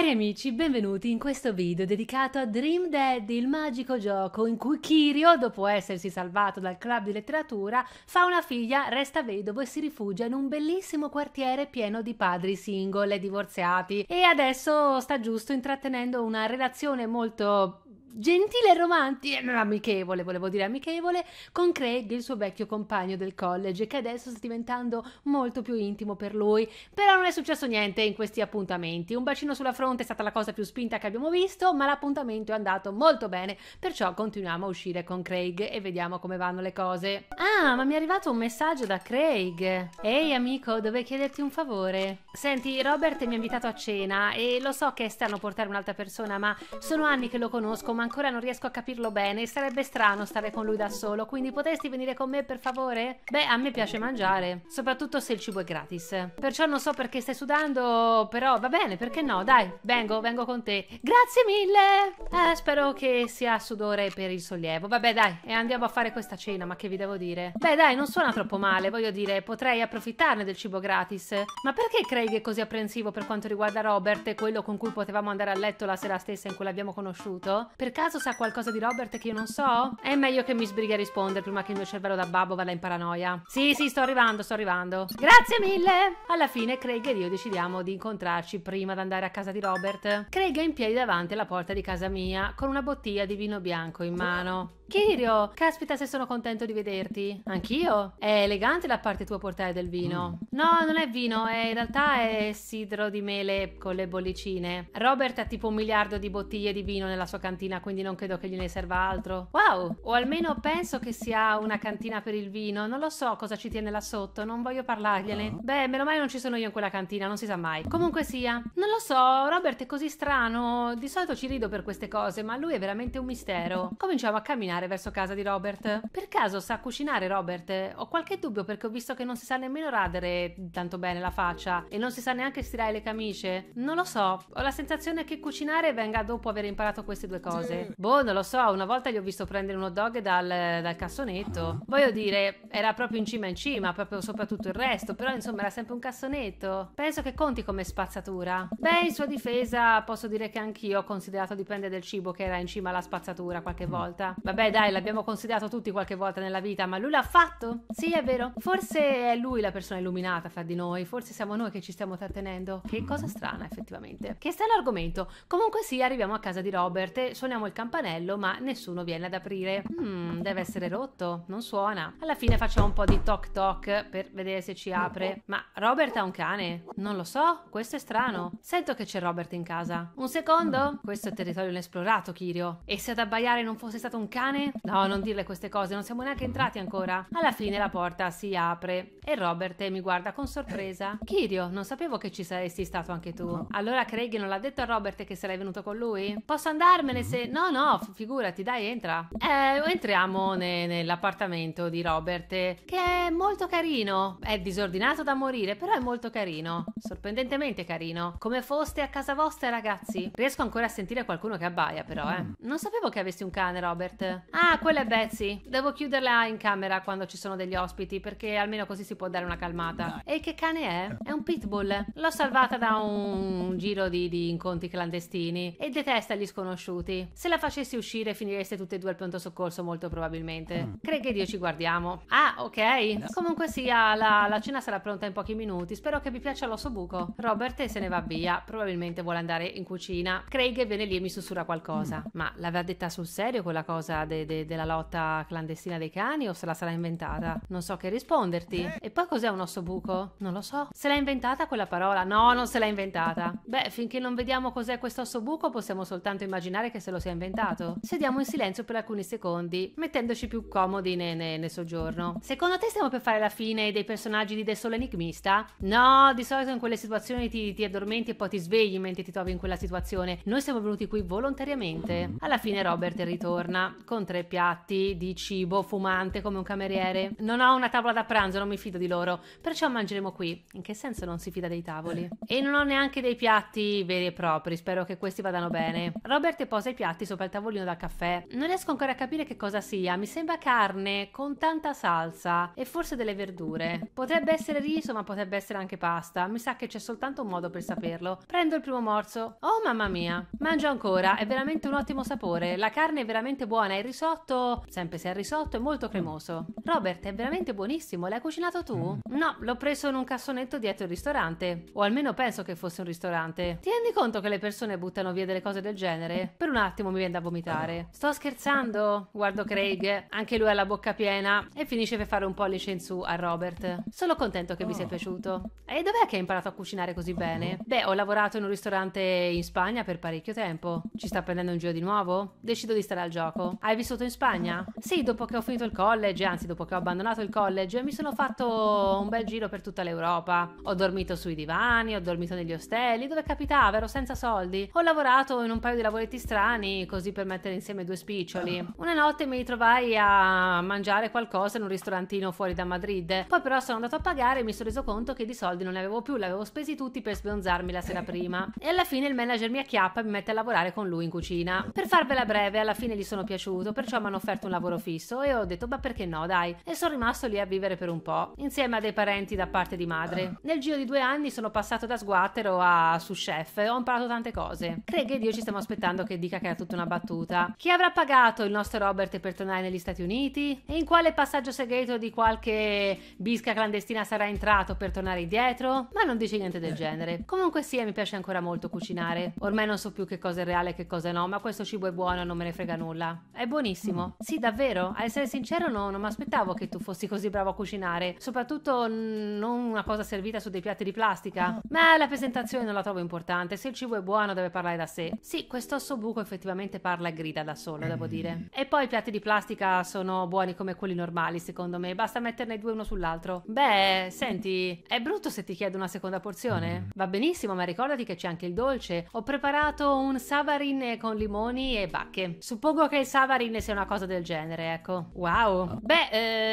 Cari amici, benvenuti in questo video dedicato a Dream Dead, il magico gioco in cui Kirio, dopo essersi salvato dal club di letteratura, fa una figlia, resta vedovo e si rifugia in un bellissimo quartiere pieno di padri single e divorziati. E adesso sta giusto intrattenendo una relazione molto gentile e romantica, non amichevole, volevo dire amichevole, con Craig, il suo vecchio compagno del college, che adesso sta diventando molto più intimo per lui. Però non è successo niente in questi appuntamenti. Un bacino sulla fronte è stata la cosa più spinta che abbiamo visto, ma l'appuntamento è andato molto bene, perciò continuiamo a uscire con Craig e vediamo come vanno le cose. Ah, ma mi è arrivato un messaggio da Craig. Ehi amico, dovevo chiederti un favore. Senti, Robert mi ha invitato a cena e lo so che è strano portare un'altra persona, ma sono anni che lo conosco, ma ancora non riesco a capirlo bene. Sarebbe strano stare con lui da solo, quindi potresti venire con me per favore? Beh, a me piace mangiare, soprattutto se il cibo è gratis. Perciò non so perché stai sudando, però va bene, perché no? Dai, vengo, vengo con te. Grazie mille! Eh, spero che sia sudore per il sollievo. Vabbè, dai, e andiamo a fare questa cena, ma che vi devo dire? Beh, dai, non suona troppo male, voglio dire, potrei approfittarne del cibo gratis. Ma perché Craig è così apprensivo per quanto riguarda Robert e quello con cui potevamo andare a letto la sera stessa in cui l'abbiamo conosciuto? Per per caso sa qualcosa di Robert che io non so? È meglio che mi sbrighi a rispondere prima che il mio cervello da babbo vada in paranoia. Sì, sì, sto arrivando, sto arrivando. Grazie mille! Alla fine Craig ed io decidiamo di incontrarci prima di andare a casa di Robert. Craig è in piedi davanti alla porta di casa mia con una bottiglia di vino bianco in mano. Kirio, caspita se sono contento di vederti. Anch'io. È elegante la parte tua portare del vino. Mm. No, non è vino, è, in realtà è sidro di mele con le bollicine. Robert ha tipo un miliardo di bottiglie di vino nella sua cantina quindi non credo che gliene serva altro. Wow! O almeno penso che sia una cantina per il vino. Non lo so cosa ci tiene là sotto, non voglio parlargliene. Ah. Beh, meno male non ci sono io in quella cantina, non si sa mai. Comunque sia, non lo so, Robert è così strano. Di solito ci rido per queste cose, ma lui è veramente un mistero. Cominciamo a camminare verso casa di Robert. Per caso sa cucinare Robert? Ho qualche dubbio perché ho visto che non si sa nemmeno radere tanto bene la faccia e non si sa neanche stirare le camicie. Non lo so, ho la sensazione che cucinare venga dopo aver imparato queste due cose cose. Mm. Boh, non lo so, una volta gli ho visto prendere uno dog dal, dal cassonetto. Voglio dire, era proprio in cima in cima, proprio sopra tutto il resto, però insomma era sempre un cassonetto. Penso che conti come spazzatura. Beh, in sua difesa posso dire che anch'io ho considerato dipende del cibo che era in cima alla spazzatura qualche mm. volta. Vabbè, dai, l'abbiamo considerato tutti qualche volta nella vita, ma lui l'ha fatto. Sì, è vero. Forse è lui la persona illuminata fra di noi, forse siamo noi che ci stiamo trattenendo. Che cosa strana, effettivamente. Che strano argomento. Comunque sì, arriviamo a casa di Robert e suoniamo suoniamo il campanello ma nessuno viene ad aprire. Hmm, deve essere rotto, non suona. Alla fine facciamo un po' di toc toc per vedere se ci apre. Ma Robert ha un cane? Non lo so, questo è strano. Sento che c'è Robert in casa. Un secondo? Questo è territorio inesplorato, Kirio. E se ad abbaiare non fosse stato un cane? No, non dirle queste cose, non siamo neanche entrati ancora. Alla fine la porta si apre e Robert mi guarda con sorpresa. Kirio, non sapevo che ci saresti stato anche tu. Allora Craig non l'ha detto a Robert che sarei venuto con lui? Posso andarmene se... No, no, figurati, dai, entra. Eh, entriamo ne- nell'appartamento di Robert, che è molto carino. È disordinato da morire, però è molto carino. Sorprendentemente carino. Come foste a casa vostra, ragazzi. Riesco ancora a sentire qualcuno che abbaia, però, eh. Mm. Non sapevo che avessi un cane, Robert. Ah, quella è Betsy. Devo chiuderla in camera quando ci sono degli ospiti, perché almeno così si può dare una calmata. E che cane è? È un pitbull. L'ho salvata da un, giro di, di incontri clandestini e detesta gli sconosciuti. Se la facessi uscire finireste tutte e due al pronto soccorso molto probabilmente. Mm. Credi che Dio ci guardiamo. Ah, ok. Comunque sia, la, la, cena sarà pronta in pochi minuti. Spero che vi piaccia l'osso buco. Robert se ne va via. Probabilmente vuole andare in cucina. Craig viene lì e mi sussurra qualcosa. Mm. Ma l'aveva detta sul serio quella cosa de, de, della lotta clandestina dei cani o se la sarà inventata? Non so che risponderti. Eh. E poi cos'è un osso buco? Non lo so. Se l'ha inventata quella parola? No, non se l'ha inventata. Beh, finché non vediamo cos'è questo osso buco possiamo soltanto immaginare che se lo si è inventato. Sediamo in silenzio per alcuni secondi, mettendoci più comodi nel, nel, nel soggiorno. Secondo te stiamo per fare la fine dei personaggi di The Sole Enigmista? No, di solito in quelle situazioni ti, ti addormenti e poi ti svegli mentre ti trovi in quella situazione. Noi siamo venuti qui volontariamente. Alla fine Robert ritorna con tre piatti di cibo fumante come un cameriere. Non ho una tavola da pranzo, non mi fido di loro, perciò mangeremo qui. In che senso non si fida dei tavoli? E non ho neanche dei piatti veri e propri, spero che questi vadano bene. Robert posa i piatti piatti sopra il tavolino da caffè. Non riesco ancora a capire che cosa sia, mi sembra carne con tanta salsa e forse delle verdure. Potrebbe essere riso, ma potrebbe essere anche pasta. Mi sa che c'è soltanto un modo per saperlo. Prendo il primo morso. Oh mamma mia! Mangio ancora, è veramente un ottimo sapore. La carne è veramente buona, il risotto, sempre se è risotto, è molto cremoso. Robert, è veramente buonissimo, l'hai cucinato tu? No, l'ho preso in un cassonetto dietro il ristorante. O almeno penso che fosse un ristorante. Ti rendi conto che le persone buttano via delle cose del genere? Per un attimo attimo mi viene da vomitare. Sto scherzando, guardo Craig, anche lui ha la bocca piena e finisce per fare un pollice in su a Robert. Sono contento che vi sia oh. piaciuto. E dov'è che hai imparato a cucinare così bene? Beh, ho lavorato in un ristorante in Spagna per parecchio tempo. Ci sta prendendo un giro di nuovo? Decido di stare al gioco. Hai vissuto in Spagna? Sì, dopo che ho finito il college, anzi dopo che ho abbandonato il college, mi sono fatto un bel giro per tutta l'Europa. Ho dormito sui divani, ho dormito negli ostelli, dove capitava, ero senza soldi. Ho lavorato in un paio di lavoretti strani mani così per mettere insieme due spiccioli. Ah. Una notte mi ritrovai a mangiare qualcosa in un ristorantino fuori da Madrid. Poi però sono andato a pagare e mi sono reso conto che di soldi non ne avevo più, li avevo spesi tutti per sbronzarmi la sera prima. E alla fine il manager mi acchiappa e mi mette a lavorare con lui in cucina. Per farvela breve, alla fine gli sono piaciuto, perciò mi hanno offerto un lavoro fisso e ho detto "Ma perché no, dai?" E sono rimasto lì a vivere per un po', insieme a dei parenti da parte di madre. Ah. Nel giro di due anni sono passato da sguattero a sous chef, ho imparato tante cose. Craig ed io ci stiamo aspettando che dica che ha tutta una battuta. Chi avrà pagato il nostro Robert per tornare negli Stati Uniti? E in quale passaggio segreto di qualche bisca clandestina sarà entrato per tornare indietro? Ma non dice niente del genere. Comunque sì, mi piace ancora molto cucinare. Ormai non so più che cosa è reale e che cosa no, ma questo cibo è buono, non me ne frega nulla. È buonissimo. Mm. Sì, davvero. A essere sincero, no, non mi aspettavo che tu fossi così bravo a cucinare. Soprattutto non una cosa servita su dei piatti di plastica. Ma la presentazione non la trovo importante. Se il cibo è buono, deve parlare da sé. Sì, questo osso buco effettivamente effettivamente parla e grida da solo, devo mm. dire. E poi i piatti di plastica sono buoni come quelli normali, secondo me. Basta metterne due uno sull'altro. Beh, senti, è brutto se ti chiedo una seconda porzione? Mm. Va benissimo, ma ricordati che c'è anche il dolce. Ho preparato un savarin con limoni e bacche. Suppongo che il savarin sia una cosa del genere, ecco. Wow. Ah. Beh,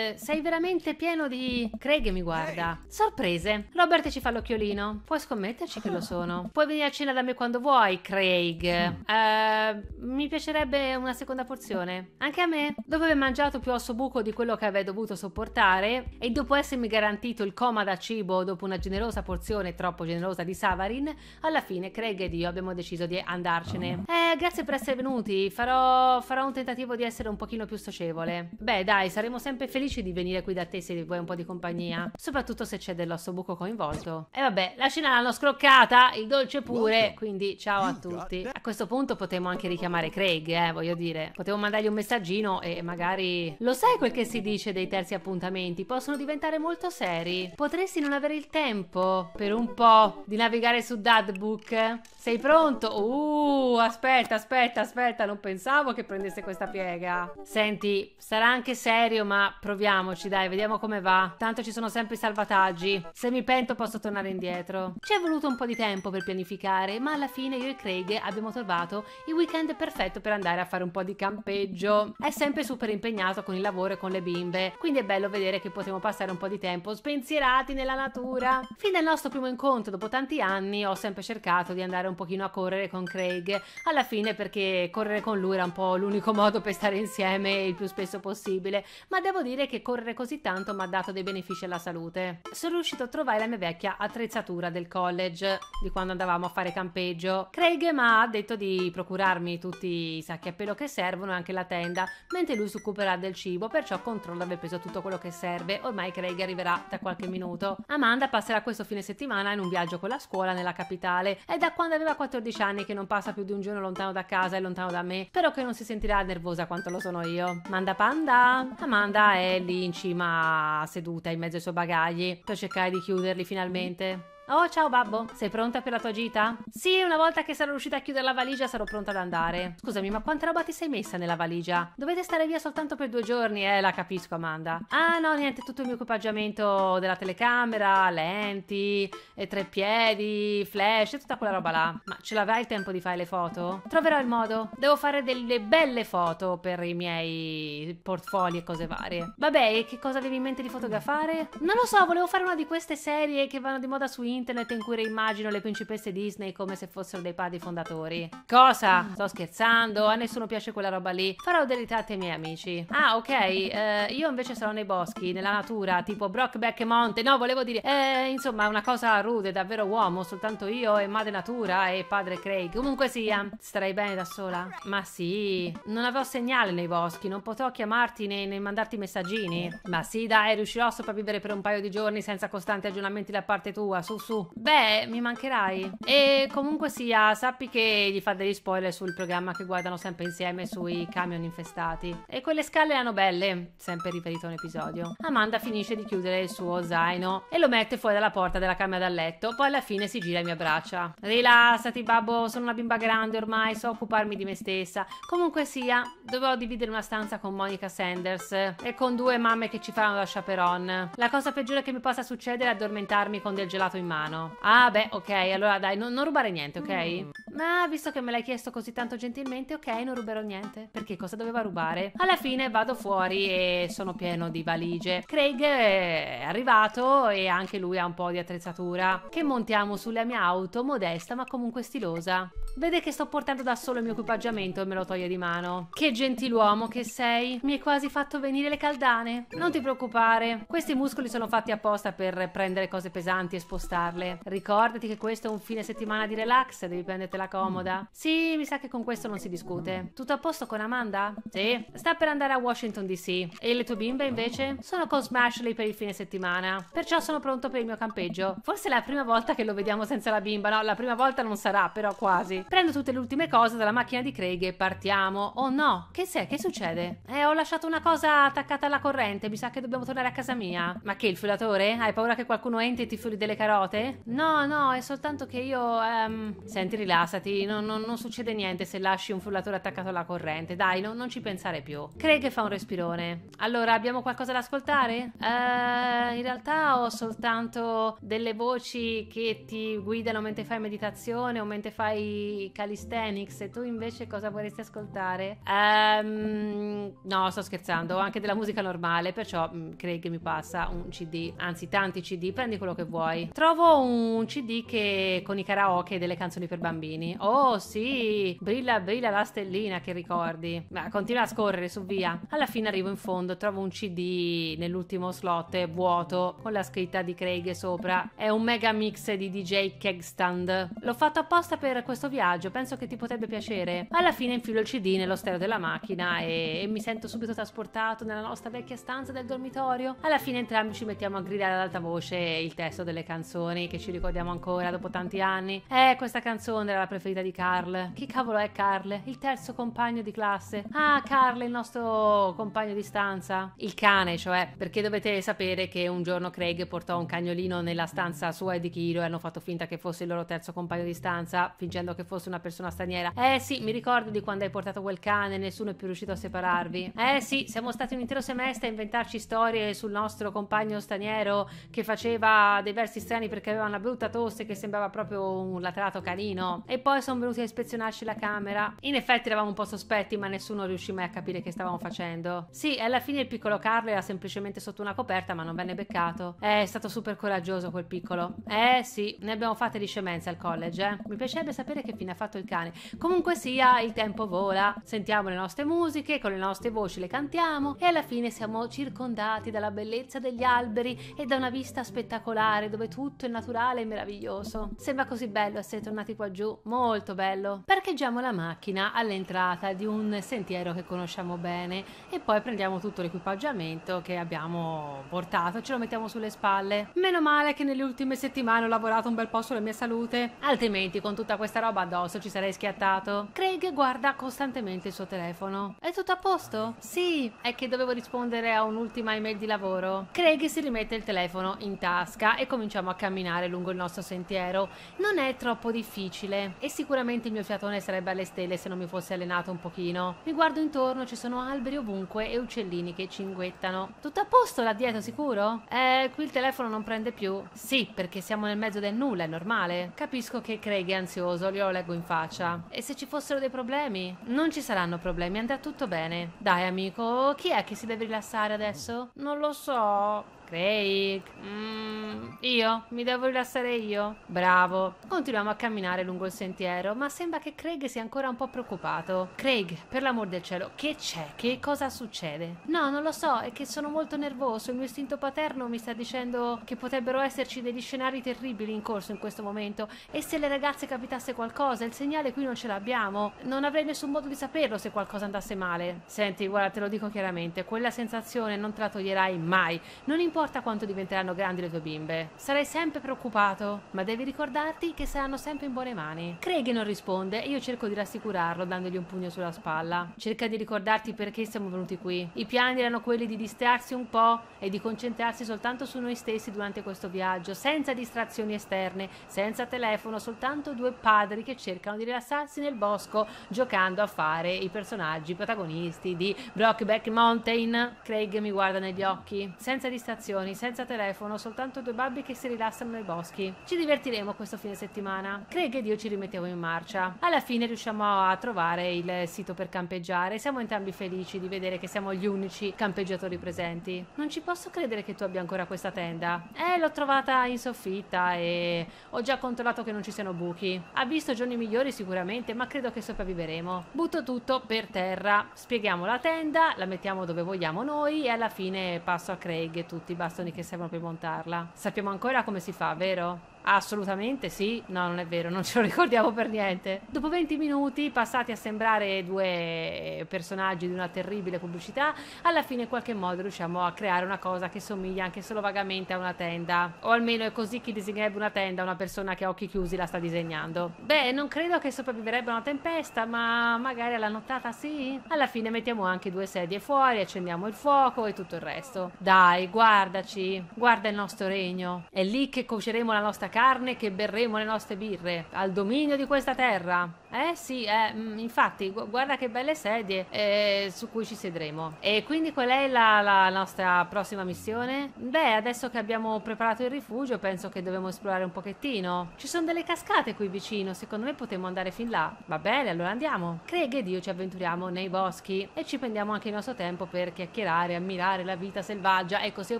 eh, sei veramente pieno di... Craig mi guarda. Sorprese. Robert ci fa l'occhiolino. Puoi scommetterci che lo sono. Puoi venire a cena da me quando vuoi, Craig. Mm. Eh, mi piacerebbe una seconda porzione. Anche a me. Dopo aver mangiato più osso buco di quello che avrei dovuto sopportare e dopo essermi garantito il coma da cibo dopo una generosa porzione troppo generosa di Savarin, alla fine Craig ed io abbiamo deciso di andarcene. Ah. Eh, grazie per essere venuti. Farò, farò un tentativo di essere un pochino più socievole. Beh, dai, saremo sempre felici di venire qui da te se vuoi un po' di compagnia. Soprattutto se c'è dell'osso buco coinvolto. E vabbè, la scena l'hanno scroccata, il dolce pure. Quindi ciao a tutti. A questo punto potremo anche ritirare chiamare Craig, eh, voglio dire. Potevo mandargli un messaggino e magari... Lo sai quel che si dice dei terzi appuntamenti? Possono diventare molto seri. Potresti non avere il tempo per un po' di navigare su Dadbook? Sei pronto? Uh, aspetta, aspetta, aspetta, non pensavo che prendesse questa piega. Senti, sarà anche serio, ma proviamoci, dai, vediamo come va. Tanto ci sono sempre i salvataggi. Se mi pento posso tornare indietro. Ci è voluto un po' di tempo per pianificare, ma alla fine io e Craig abbiamo trovato i weekend weekend perfetto per andare a fare un po' di campeggio. È sempre super impegnato con il lavoro e con le bimbe, quindi è bello vedere che possiamo passare un po' di tempo spensierati nella natura. Fin dal nostro primo incontro, dopo tanti anni, ho sempre cercato di andare un pochino a correre con Craig, alla fine perché correre con lui era un po' l'unico modo per stare insieme il più spesso possibile, ma devo dire che correre così tanto mi ha dato dei benefici alla salute. Sono riuscito a trovare la mia vecchia attrezzatura del college, di quando andavamo a fare campeggio. Craig mi ha detto di procurarmi portarmi tutti i sacchi a pelo che servono e anche la tenda, mentre lui si occuperà del cibo, perciò controlla aver preso tutto quello che serve. Ormai Craig arriverà tra qualche minuto. Amanda passerà questo fine settimana in un viaggio con la scuola nella capitale. È da quando aveva 14 anni che non passa più di un giorno lontano da casa e lontano da me, però che non si sentirà nervosa quanto lo sono io. Manda Panda! Amanda è lì in cima seduta in mezzo ai suoi bagagli per cercare di chiuderli finalmente. Oh, ciao babbo, sei pronta per la tua gita? Sì, una volta che sarò riuscita a chiudere la valigia sarò pronta ad andare. Scusami, ma quanta roba ti sei messa nella valigia? Dovete stare via soltanto per due giorni, eh, la capisco Amanda. Ah no, niente, tutto il mio equipaggiamento della telecamera, lenti, eh, treppiedi, flash tutta quella roba là. Ma ce l'avrai il tempo di fare le foto? Troverò il modo. Devo fare delle belle foto per i miei portfolio e cose varie. Vabbè, e che cosa avevi in mente di fotografare? Non lo so, volevo fare una di queste serie che vanno di moda su Instagram internet in cui reimmagino le principesse Disney come se fossero dei padri fondatori. Cosa? Sto scherzando, a nessuno piace quella roba lì. Farò dei ritratti ai miei amici. Ah, ok, eh, io invece sarò nei boschi, nella natura, tipo Brockback e Monte. No, volevo dire, eh, insomma, una cosa rude, davvero uomo, soltanto io e madre natura e padre Craig. Comunque sia, starei bene da sola? Ma sì, non avrò segnale nei boschi, non potrò chiamarti né, né mandarti messaggini. Ma sì, dai, riuscirò a sopravvivere per un paio di giorni senza costanti aggiornamenti da parte tua, su su. Beh, mi mancherai. E comunque sia, sappi che gli fa degli spoiler sul programma che guardano sempre insieme sui camion infestati. E quelle scale erano belle, sempre riferito a un episodio. Amanda finisce di chiudere il suo zaino e lo mette fuori dalla porta della camera da letto, poi alla fine si gira e mi abbraccia. Rilassati, babbo, sono una bimba grande ormai, so occuparmi di me stessa. Comunque sia, dovrò dividere una stanza con Monica Sanders e con due mamme che ci faranno da chaperon. La cosa peggiore che mi possa succedere è addormentarmi con del gelato in mano mano. Ah, beh, ok. Allora dai, non, non rubare niente, ok? Mm. Ma ah, visto che me l'hai chiesto così tanto gentilmente, ok, non ruberò niente. Perché cosa doveva rubare? Alla fine vado fuori e sono pieno di valigie. Craig è arrivato e anche lui ha un po' di attrezzatura che montiamo sulla mia auto, modesta ma comunque stilosa. Vede che sto portando da solo il mio equipaggiamento e me lo toglie di mano. Che gentiluomo che sei. Mi hai quasi fatto venire le caldane. Non ti preoccupare. Questi muscoli sono fatti apposta per prendere cose pesanti e spostarle. Ricordati che questo è un fine settimana di relax, devi prendertela comoda. Sì, mi sa che con questo non si discute. Tutto a posto con Amanda? Sì. Sta per andare a Washington DC. E le tue bimbe invece? Sono con Smashley per il fine settimana. Perciò sono pronto per il mio campeggio. Forse è la prima volta che lo vediamo senza la bimba. No, la prima volta non sarà, però quasi. Prendo tutte le ultime cose dalla macchina di Craig e partiamo. Oh no, che c'è? Che succede? Eh, ho lasciato una cosa attaccata alla corrente, mi sa che dobbiamo tornare a casa mia. Ma che, il fiolatore? Hai paura che qualcuno entri e ti fiori delle carote? No, no, è soltanto che io... Um... Senti, rilassati, non, non, non, succede niente se lasci un frullatore attaccato alla corrente, dai, non, non ci pensare più. Craig fa un respirone. Allora, abbiamo qualcosa da ascoltare? Uh, in realtà ho soltanto delle voci che ti guidano mentre fai meditazione o mentre fai calisthenics e tu invece cosa vorresti ascoltare? Um, no, sto scherzando, ho anche della musica normale, perciò mm, Craig mi passa un CD, anzi tanti CD, prendi quello che vuoi. Trovo un CD che con i karaoke e delle canzoni per bambini. Oh sì, brilla brilla la stellina che ricordi. Ma continua a scorrere su via. Alla fine arrivo in fondo, trovo un CD nell'ultimo slot vuoto con la scritta di Craig sopra. È un mega mix di DJ Kegstand. L'ho fatto apposta per questo video viaggio, penso che ti potrebbe piacere. Alla fine infilo il CD nello stereo della macchina e, e mi sento subito trasportato nella nostra vecchia stanza del dormitorio. Alla fine entrambi ci mettiamo a gridare ad alta voce il testo delle canzoni che ci ricordiamo ancora dopo tanti anni. Eh, questa canzone era la preferita di Carl. Chi cavolo è Carl? Il terzo compagno di classe. Ah, Carl, il nostro compagno di stanza. Il cane, cioè, perché dovete sapere che un giorno Craig portò un cagnolino nella stanza sua e di Kiro e hanno fatto finta che fosse il loro terzo compagno di stanza, fingendo che fosse una persona straniera. Eh sì, mi ricordo di quando hai portato quel cane e nessuno è più riuscito a separarvi. Eh sì, siamo stati un intero semestre a inventarci storie sul nostro compagno straniero che faceva dei versi strani perché aveva una brutta tosse che sembrava proprio un latrato carino. E poi sono venuti a ispezionarci la camera. In effetti eravamo un po' sospetti, ma nessuno riuscì mai a capire che stavamo facendo. Sì, alla fine il piccolo Carlo era semplicemente sotto una coperta, ma non venne beccato. È stato super coraggioso quel piccolo. Eh sì, ne abbiamo fatte di scemenze al college, eh. Mi piacerebbe sapere che fine ha fatto il cane. Comunque sia, il tempo vola, sentiamo le nostre musiche, con le nostre voci le cantiamo e alla fine siamo circondati dalla bellezza degli alberi e da una vista spettacolare dove tutto è naturale e meraviglioso. Sembra così bello essere tornati qua giù, molto bello. Parcheggiamo la macchina all'entrata di un sentiero che conosciamo bene e poi prendiamo tutto l'equipaggiamento che abbiamo portato, ce lo mettiamo sulle spalle. Meno male che nelle ultime settimane ho lavorato un bel po' sulla mia salute, altrimenti con tutta questa roba addosso, ci sarei schiattato. Craig guarda costantemente il suo telefono. È tutto a posto? Sì, è che dovevo rispondere a un'ultima email di lavoro. Craig si rimette il telefono in tasca e cominciamo a camminare lungo il nostro sentiero. Non è troppo difficile e sicuramente il mio fiatone sarebbe alle stelle se non mi fosse allenato un pochino. Mi guardo intorno, ci sono alberi ovunque e uccellini che cinguettano. Tutto a posto là dietro, sicuro? Eh, qui il telefono non prende più. Sì, perché siamo nel mezzo del nulla, è normale. Capisco che Craig è ansioso, gli ho leggo in faccia. E se ci fossero dei problemi? Non ci saranno problemi, andrà tutto bene. Dai amico, chi è che si deve rilassare adesso? Non lo so. Craig, mm, io? Mi devo rilassare io? Bravo. Continuiamo a camminare lungo il sentiero, ma sembra che Craig sia ancora un po' preoccupato. Craig, per l'amor del cielo, che c'è? Che cosa succede? No, non lo so, è che sono molto nervoso. Il mio istinto paterno mi sta dicendo che potrebbero esserci degli scenari terribili in corso in questo momento. E se alle ragazze capitasse qualcosa, il segnale qui non ce l'abbiamo. Non avrei nessun modo di saperlo se qualcosa andasse male. Senti, guarda, te lo dico chiaramente, quella sensazione non te la toglierai mai. Non importa importa quanto diventeranno grandi le tue bimbe, sarai sempre preoccupato, ma devi ricordarti che saranno sempre in buone mani. Craig non risponde e io cerco di rassicurarlo dandogli un pugno sulla spalla. Cerca di ricordarti perché siamo venuti qui. I piani erano quelli di distrarsi un po' e di concentrarsi soltanto su noi stessi durante questo viaggio, senza distrazioni esterne, senza telefono, soltanto due padri che cercano di rilassarsi nel bosco giocando a fare i personaggi protagonisti di Brockback Mountain. Craig mi guarda negli occhi, senza distrazioni comunicazioni, senza telefono, soltanto due babbi che si rilassano nei boschi. Ci divertiremo questo fine settimana. Craig ed io ci rimettiamo in marcia. Alla fine riusciamo a trovare il sito per campeggiare. Siamo entrambi felici di vedere che siamo gli unici campeggiatori presenti. Non ci posso credere che tu abbia ancora questa tenda. Eh, l'ho trovata in soffitta e ho già controllato che non ci siano buchi. Ha visto giorni migliori sicuramente, ma credo che sopravviveremo. Butto tutto per terra. Spieghiamo la tenda, la mettiamo dove vogliamo noi e alla fine passo a Craig e tutti bastoni che servono per montarla. Sappiamo ancora come si fa, vero? Assolutamente sì, no, non è vero, non ce lo ricordiamo per niente. Dopo 20 minuti, passati a sembrare due personaggi di una terribile pubblicità, alla fine in qualche modo riusciamo a creare una cosa che somiglia anche solo vagamente a una tenda. O almeno è così chi disegnerebbe una tenda, una persona che a occhi chiusi la sta disegnando. Beh, non credo che sopravviverebbe a una tempesta, ma magari alla nottata sì. Alla fine mettiamo anche due sedie fuori, accendiamo il fuoco e tutto il resto. Dai, guardaci, guarda il nostro regno. È lì che cuceremo la nostra casa carne che berremo le nostre birre, al dominio di questa terra. Eh sì, eh, mm, infatti, guarda che belle sedie eh, su cui ci siederemo. E quindi qual è la, la nostra prossima missione? Beh, adesso che abbiamo preparato il rifugio, penso che dobbiamo esplorare un pochettino. Ci sono delle cascate qui vicino, secondo me potremmo andare fin là. Va bene, allora andiamo. Craig ed io ci avventuriamo nei boschi e ci prendiamo anche il nostro tempo per chiacchierare, ammirare la vita selvaggia. Ecco, se io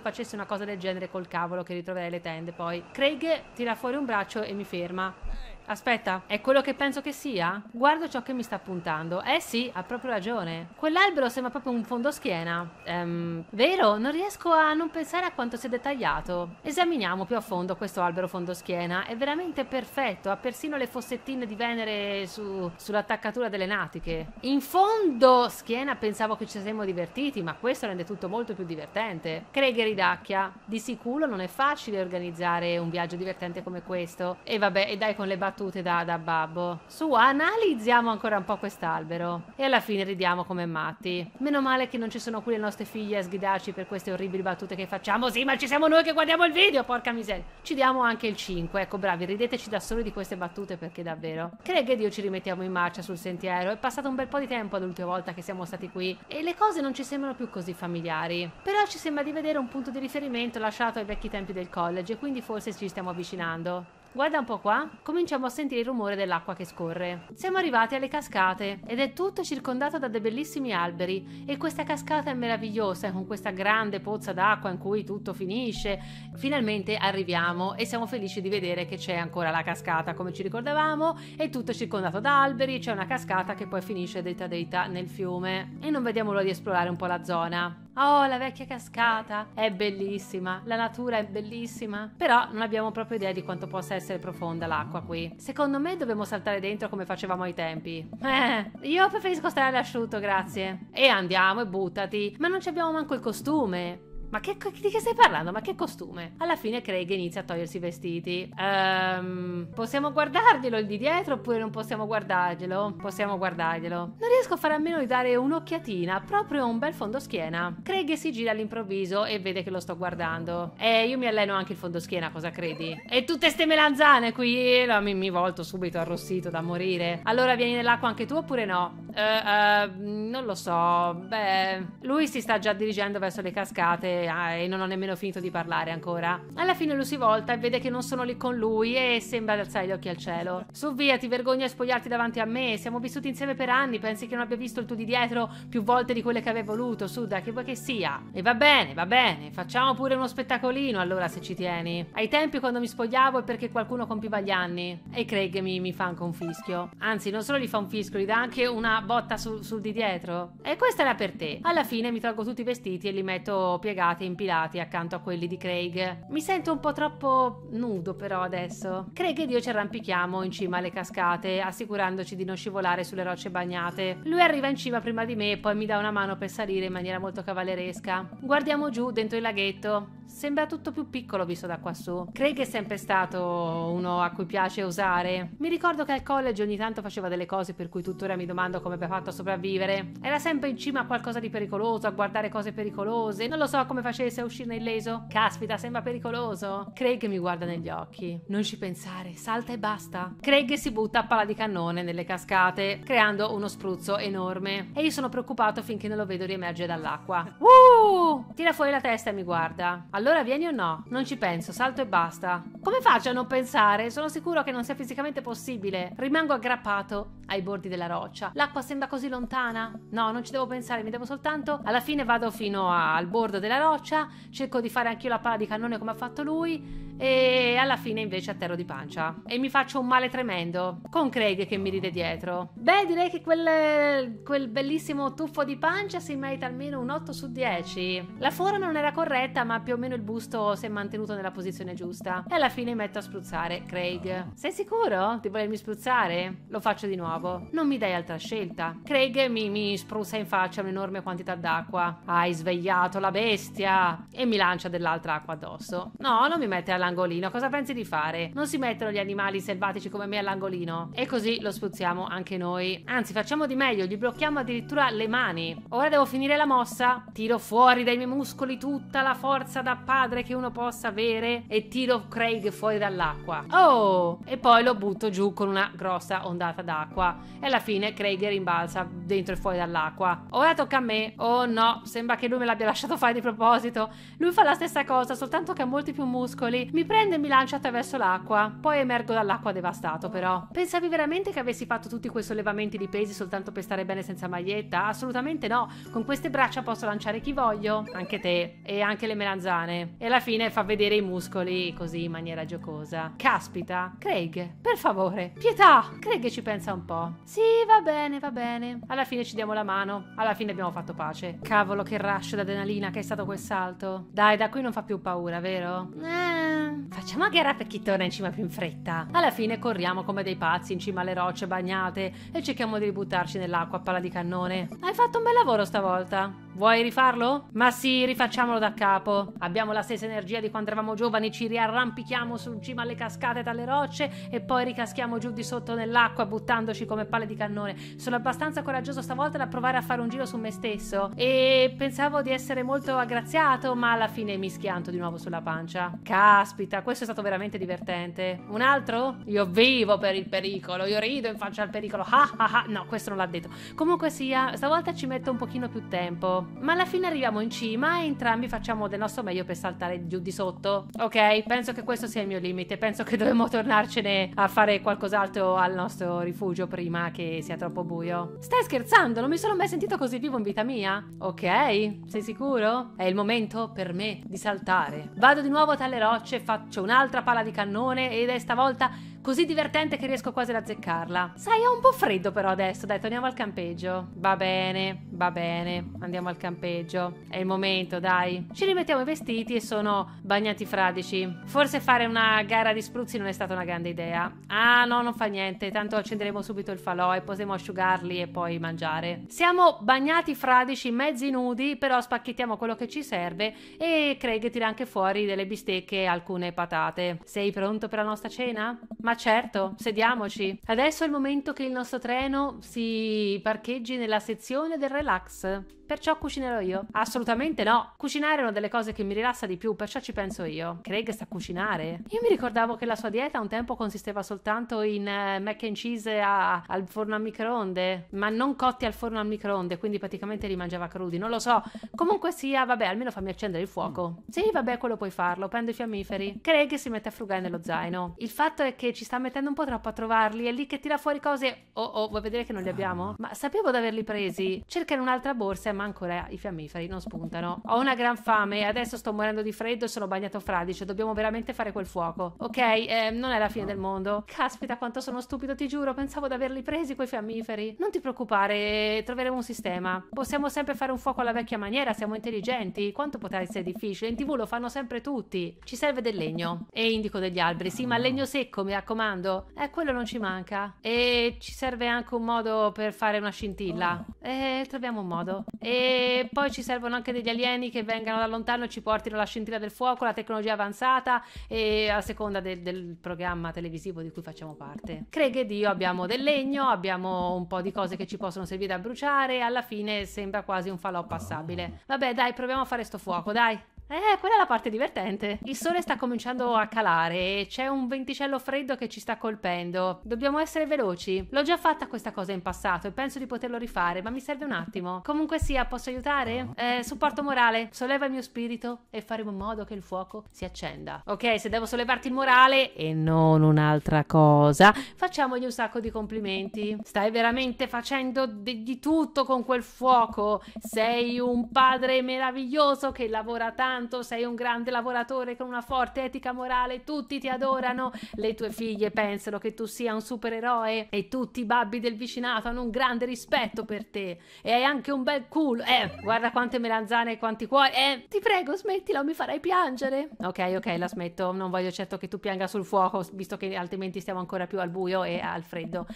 facessi una cosa del genere col cavolo che ritroverei le tende poi. Craig tira fuori un braccio e mi ferma. Aspetta, è quello che penso che sia? Guardo ciò che mi sta puntando. Eh sì, ha proprio ragione. Quell'albero sembra proprio un fondoschiena. Ehm, vero? Non riesco a non pensare a quanto sia dettagliato. Esaminiamo più a fondo questo albero fondoschiena. È veramente perfetto, ha persino le fossettine di Venere su, sull'attaccatura delle natiche. In fondo schiena pensavo che ci saremmo divertiti, ma questo rende tutto molto più divertente. Craig ridacchia. Di sicuro non è facile organizzare un viaggio divertente come questo. E vabbè, e dai con le battute battute da, da babbo. Su, analizziamo ancora un po' quest'albero. E alla fine ridiamo come matti. Meno male che non ci sono qui le nostre figlie a sgridarci per queste orribili battute che facciamo. Sì, ma ci siamo noi che guardiamo il video, porca miseria. Ci diamo anche il 5. Ecco, bravi, rideteci da soli di queste battute perché davvero. Craig ed Dio ci rimettiamo in marcia sul sentiero. È passato un bel po' di tempo dall'ultima volta che siamo stati qui e le cose non ci sembrano più così familiari. Però ci sembra di vedere un punto di riferimento lasciato ai vecchi tempi del college e quindi forse ci stiamo avvicinando. Guarda un po' qua, cominciamo a sentire il rumore dell'acqua che scorre. Siamo arrivati alle cascate ed è tutto circondato da dei bellissimi alberi e questa cascata è meravigliosa con questa grande pozza d'acqua in cui tutto finisce. Finalmente arriviamo e siamo felici di vedere che c'è ancora la cascata come ci ricordavamo è tutto circondato da alberi, c'è una cascata che poi finisce detta detta nel fiume e non vediamo l'ora di esplorare un po' la zona. Oh, la vecchia cascata è bellissima, la natura è bellissima, però non abbiamo proprio idea di quanto possa essere profonda l'acqua qui. Secondo me dobbiamo saltare dentro come facevamo ai tempi. Eh, io preferisco stare all'asciutto, grazie. E andiamo e buttati. Ma non ci abbiamo manco il costume. Ma che, di che stai parlando? Ma che costume? Alla fine Craig inizia a togliersi i vestiti. Um, possiamo guardarglielo il di dietro oppure non possiamo guardarglielo? Possiamo guardarglielo. Non riesco a fare a meno di dare un'occhiatina, proprio un bel fondoschiena. Craig si gira all'improvviso e vede che lo sto guardando. E io mi alleno anche il fondoschiena, cosa credi? E tutte ste melanzane qui? No, mi, mi volto subito arrossito da morire. Allora vieni nell'acqua anche tu oppure no? Uh, uh, non lo so. Beh, lui si sta già dirigendo verso le cascate ah, e non ho nemmeno finito di parlare ancora. Alla fine lui si volta e vede che non sono lì con lui e sembra ad alzare gli occhi al cielo. Su via, ti vergogno a spogliarti davanti a me, siamo vissuti insieme per anni, pensi che non abbia visto il tuo di dietro più volte di quelle che avevo voluto, su dai, che vuoi che sia. E va bene, va bene, facciamo pure uno spettacolino allora se ci tieni. Ai tempi quando mi spogliavo è perché qualcuno compiva gli anni e Craig mi, mi fa anche un fischio. Anzi, non solo gli fa un fischio, gli dà anche una botta sul, sul di dietro. E questa era per te. Alla fine mi tolgo tutti i vestiti e li metto piegati impilati e impilati accanto a quelli di Craig. Mi sento un po' troppo nudo però adesso. Craig ed io ci arrampichiamo in cima alle cascate, assicurandoci di non scivolare sulle rocce bagnate. Lui arriva in cima prima di me e poi mi dà una mano per salire in maniera molto cavalleresca. Guardiamo giù dentro il laghetto. Sembra tutto più piccolo visto da quassù. Craig è sempre stato uno a cui piace usare. Mi ricordo che al college ogni tanto faceva delle cose per cui tuttora mi domando come abbia fatto a sopravvivere. Era sempre in cima a qualcosa di pericoloso, a guardare cose pericolose. Non lo so come come facesse a uscirne illeso? Caspita, sembra pericoloso. Craig mi guarda negli occhi. Non ci pensare, salta e basta. Craig si butta a pala di cannone nelle cascate, creando uno spruzzo enorme. E io sono preoccupato finché non lo vedo riemergere dall'acqua. Uh! Tira fuori la testa e mi guarda. Allora vieni o no? Non ci penso, salto e basta. Come faccio a non pensare? Sono sicuro che non sia fisicamente possibile. Rimango aggrappato ai bordi della roccia. L'acqua sembra così lontana. No, non ci devo pensare, mi devo soltanto... Alla fine vado fino al bordo della roccia roccia, cerco di fare anch'io la palla di cannone come ha fatto lui e alla fine invece atterro di pancia e mi faccio un male tremendo con Craig che mi ride dietro. Beh, direi che quel, quel bellissimo tuffo di pancia si merita almeno un 8 su 10. La forma non era corretta, ma più o meno il busto si è mantenuto nella posizione giusta. E alla fine metto a spruzzare Craig. Sei sicuro di volermi spruzzare? Lo faccio di nuovo. Non mi dai altra scelta. Craig mi, mi spruzza in faccia un'enorme quantità d'acqua. Hai svegliato la bestia! E mi lancia dell'altra acqua addosso. No, non mi mette alla all'angolino. Cosa pensi di fare? Non si mettono gli animali selvatici come me all'angolino? E così lo spruzziamo anche noi. Anzi, facciamo di meglio, gli blocchiamo addirittura le mani. Ora devo finire la mossa. Tiro fuori dai miei muscoli tutta la forza da padre che uno possa avere e tiro Craig fuori dall'acqua. Oh! E poi lo butto giù con una grossa ondata d'acqua. E alla fine Craig rimbalza dentro e fuori dall'acqua. Ora tocca a me. Oh no, sembra che lui me l'abbia lasciato fare di proposito. Lui fa la stessa cosa, soltanto che ha molti più muscoli. Mi prende e mi lancio attraverso l'acqua, poi emergo dall'acqua devastato però. Pensavi veramente che avessi fatto tutti quei sollevamenti di pesi soltanto per stare bene senza maglietta? Assolutamente no, con queste braccia posso lanciare chi voglio, anche te e anche le melanzane. E alla fine fa vedere i muscoli così in maniera giocosa. Caspita, Craig, per favore, pietà! Craig ci pensa un po'. Sì, va bene, va bene. Alla fine ci diamo la mano, alla fine abbiamo fatto pace. Cavolo che rush d'adrenalina che è stato quel salto. Dai, da qui non fa più paura, vero? Eh... Facciamo a gara per chi torna in cima più in fretta. Alla fine corriamo come dei pazzi in cima alle rocce bagnate e cerchiamo di buttarci nell'acqua a palla di cannone. Hai fatto un bel lavoro stavolta. Vuoi rifarlo? Ma sì, rifacciamolo da capo. Abbiamo la stessa energia di quando eravamo giovani, ci riarrampichiamo su cima alle cascate dalle rocce e poi ricaschiamo giù di sotto nell'acqua buttandoci come palle di cannone. Sono abbastanza coraggioso stavolta da provare a fare un giro su me stesso e pensavo di essere molto aggraziato, ma alla fine mi schianto di nuovo sulla pancia. Caspita, questo è stato veramente divertente. Un altro? Io vivo per il pericolo, io rido in faccia al pericolo. Ah ah ah, no, questo non l'ha detto. Comunque sia, stavolta ci metto un pochino più tempo. Ma alla fine arriviamo in cima e entrambi facciamo del nostro meglio per saltare giù di sotto. Ok, penso che questo sia il mio limite. Penso che dovremmo tornarcene a fare qualcos'altro al nostro rifugio prima che sia troppo buio. Stai scherzando? Non mi sono mai sentito così vivo in vita mia? Ok, sei sicuro? È il momento per me di saltare. Vado di nuovo tra le rocce, faccio un'altra pala di cannone ed è stavolta Così divertente che riesco quasi ad azzeccarla. Sai, ho un po' freddo però adesso. Dai, torniamo al campeggio. Va bene, va bene. Andiamo al campeggio. È il momento, dai. Ci rimettiamo i vestiti e sono bagnati fradici. Forse fare una gara di spruzzi non è stata una grande idea. Ah, no, non fa niente. Tanto accenderemo subito il falò e potremo asciugarli e poi mangiare. Siamo bagnati fradici, mezzi nudi, però spacchettiamo quello che ci serve e Craig tira anche fuori delle bistecche e alcune patate. Sei pronto per la nostra cena? Ma certo, sediamoci. Adesso è il momento che il nostro treno si parcheggi nella sezione del relax. Perciò cucinerò io. Assolutamente no. Cucinare è una delle cose che mi rilassa di più, perciò ci penso io. Craig sa cucinare. Io mi ricordavo che la sua dieta un tempo consisteva soltanto in uh, mac and cheese a, al forno a microonde, ma non cotti al forno a microonde, quindi praticamente li mangiava crudi. Non lo so. Comunque sia, vabbè, almeno fammi accendere il fuoco. Sì, vabbè, quello puoi farlo. Prendo i fiammiferi. Craig si mette a frugare nello zaino. Il fatto è che ci sta mettendo un po' troppo a trovarli, è lì che tira fuori cose. Oh, oh, vuoi vedere che non li abbiamo? Ah. Ma sapevo di averli presi. Cerca in un'altra borsa, ma ancora i fiammiferi non spuntano. Ho una gran fame, e adesso sto morendo di freddo e sono bagnato fradicio. Dobbiamo veramente fare quel fuoco. Ok, eh, non è la fine del mondo. Caspita, quanto sono stupido, ti giuro. Pensavo di averli presi quei fiammiferi. Non ti preoccupare, troveremo un sistema. Possiamo sempre fare un fuoco alla vecchia maniera, siamo intelligenti. Quanto potrà essere difficile? In tv lo fanno sempre tutti. Ci serve del legno. E indico degli alberi. Sì, ma ah. legno secco, mi raccomando raccomando. Eh, quello non ci manca. E ci serve anche un modo per fare una scintilla. Oh. Eh, troviamo un modo. E poi ci servono anche degli alieni che vengano da lontano e ci portino la scintilla del fuoco, la tecnologia avanzata e a seconda del, del programma televisivo di cui facciamo parte. Craig ed io abbiamo del legno, abbiamo un po' di cose che ci possono servire da bruciare e alla fine sembra quasi un falò passabile. Vabbè, dai, proviamo a fare sto fuoco, dai. Eh, quella è la parte divertente. Il sole sta cominciando a calare e c'è un venticello freddo che ci sta colpendo. Dobbiamo essere veloci. L'ho già fatta questa cosa in passato e penso di poterlo rifare, ma mi serve un attimo. Comunque sia, posso aiutare? Eh, supporto morale, solleva il mio spirito e faremo in modo che il fuoco si accenda. Ok, se devo sollevarti il morale e non un'altra cosa, facciamogli un sacco di complimenti. Stai veramente facendo di, di tutto con quel fuoco. Sei un padre meraviglioso che lavora tanto, sei un grande lavoratore con una forte etica morale, tutti ti adorano, le tue figlie figlie pensano che tu sia un supereroe e tutti i babbi del vicinato hanno un grande rispetto per te e hai anche un bel culo. Eh, guarda quante melanzane e quanti cuori. Eh, ti prego, smettila mi farai piangere. Ok, ok, la smetto. Non voglio certo che tu pianga sul fuoco, visto che altrimenti stiamo ancora più al buio e al freddo.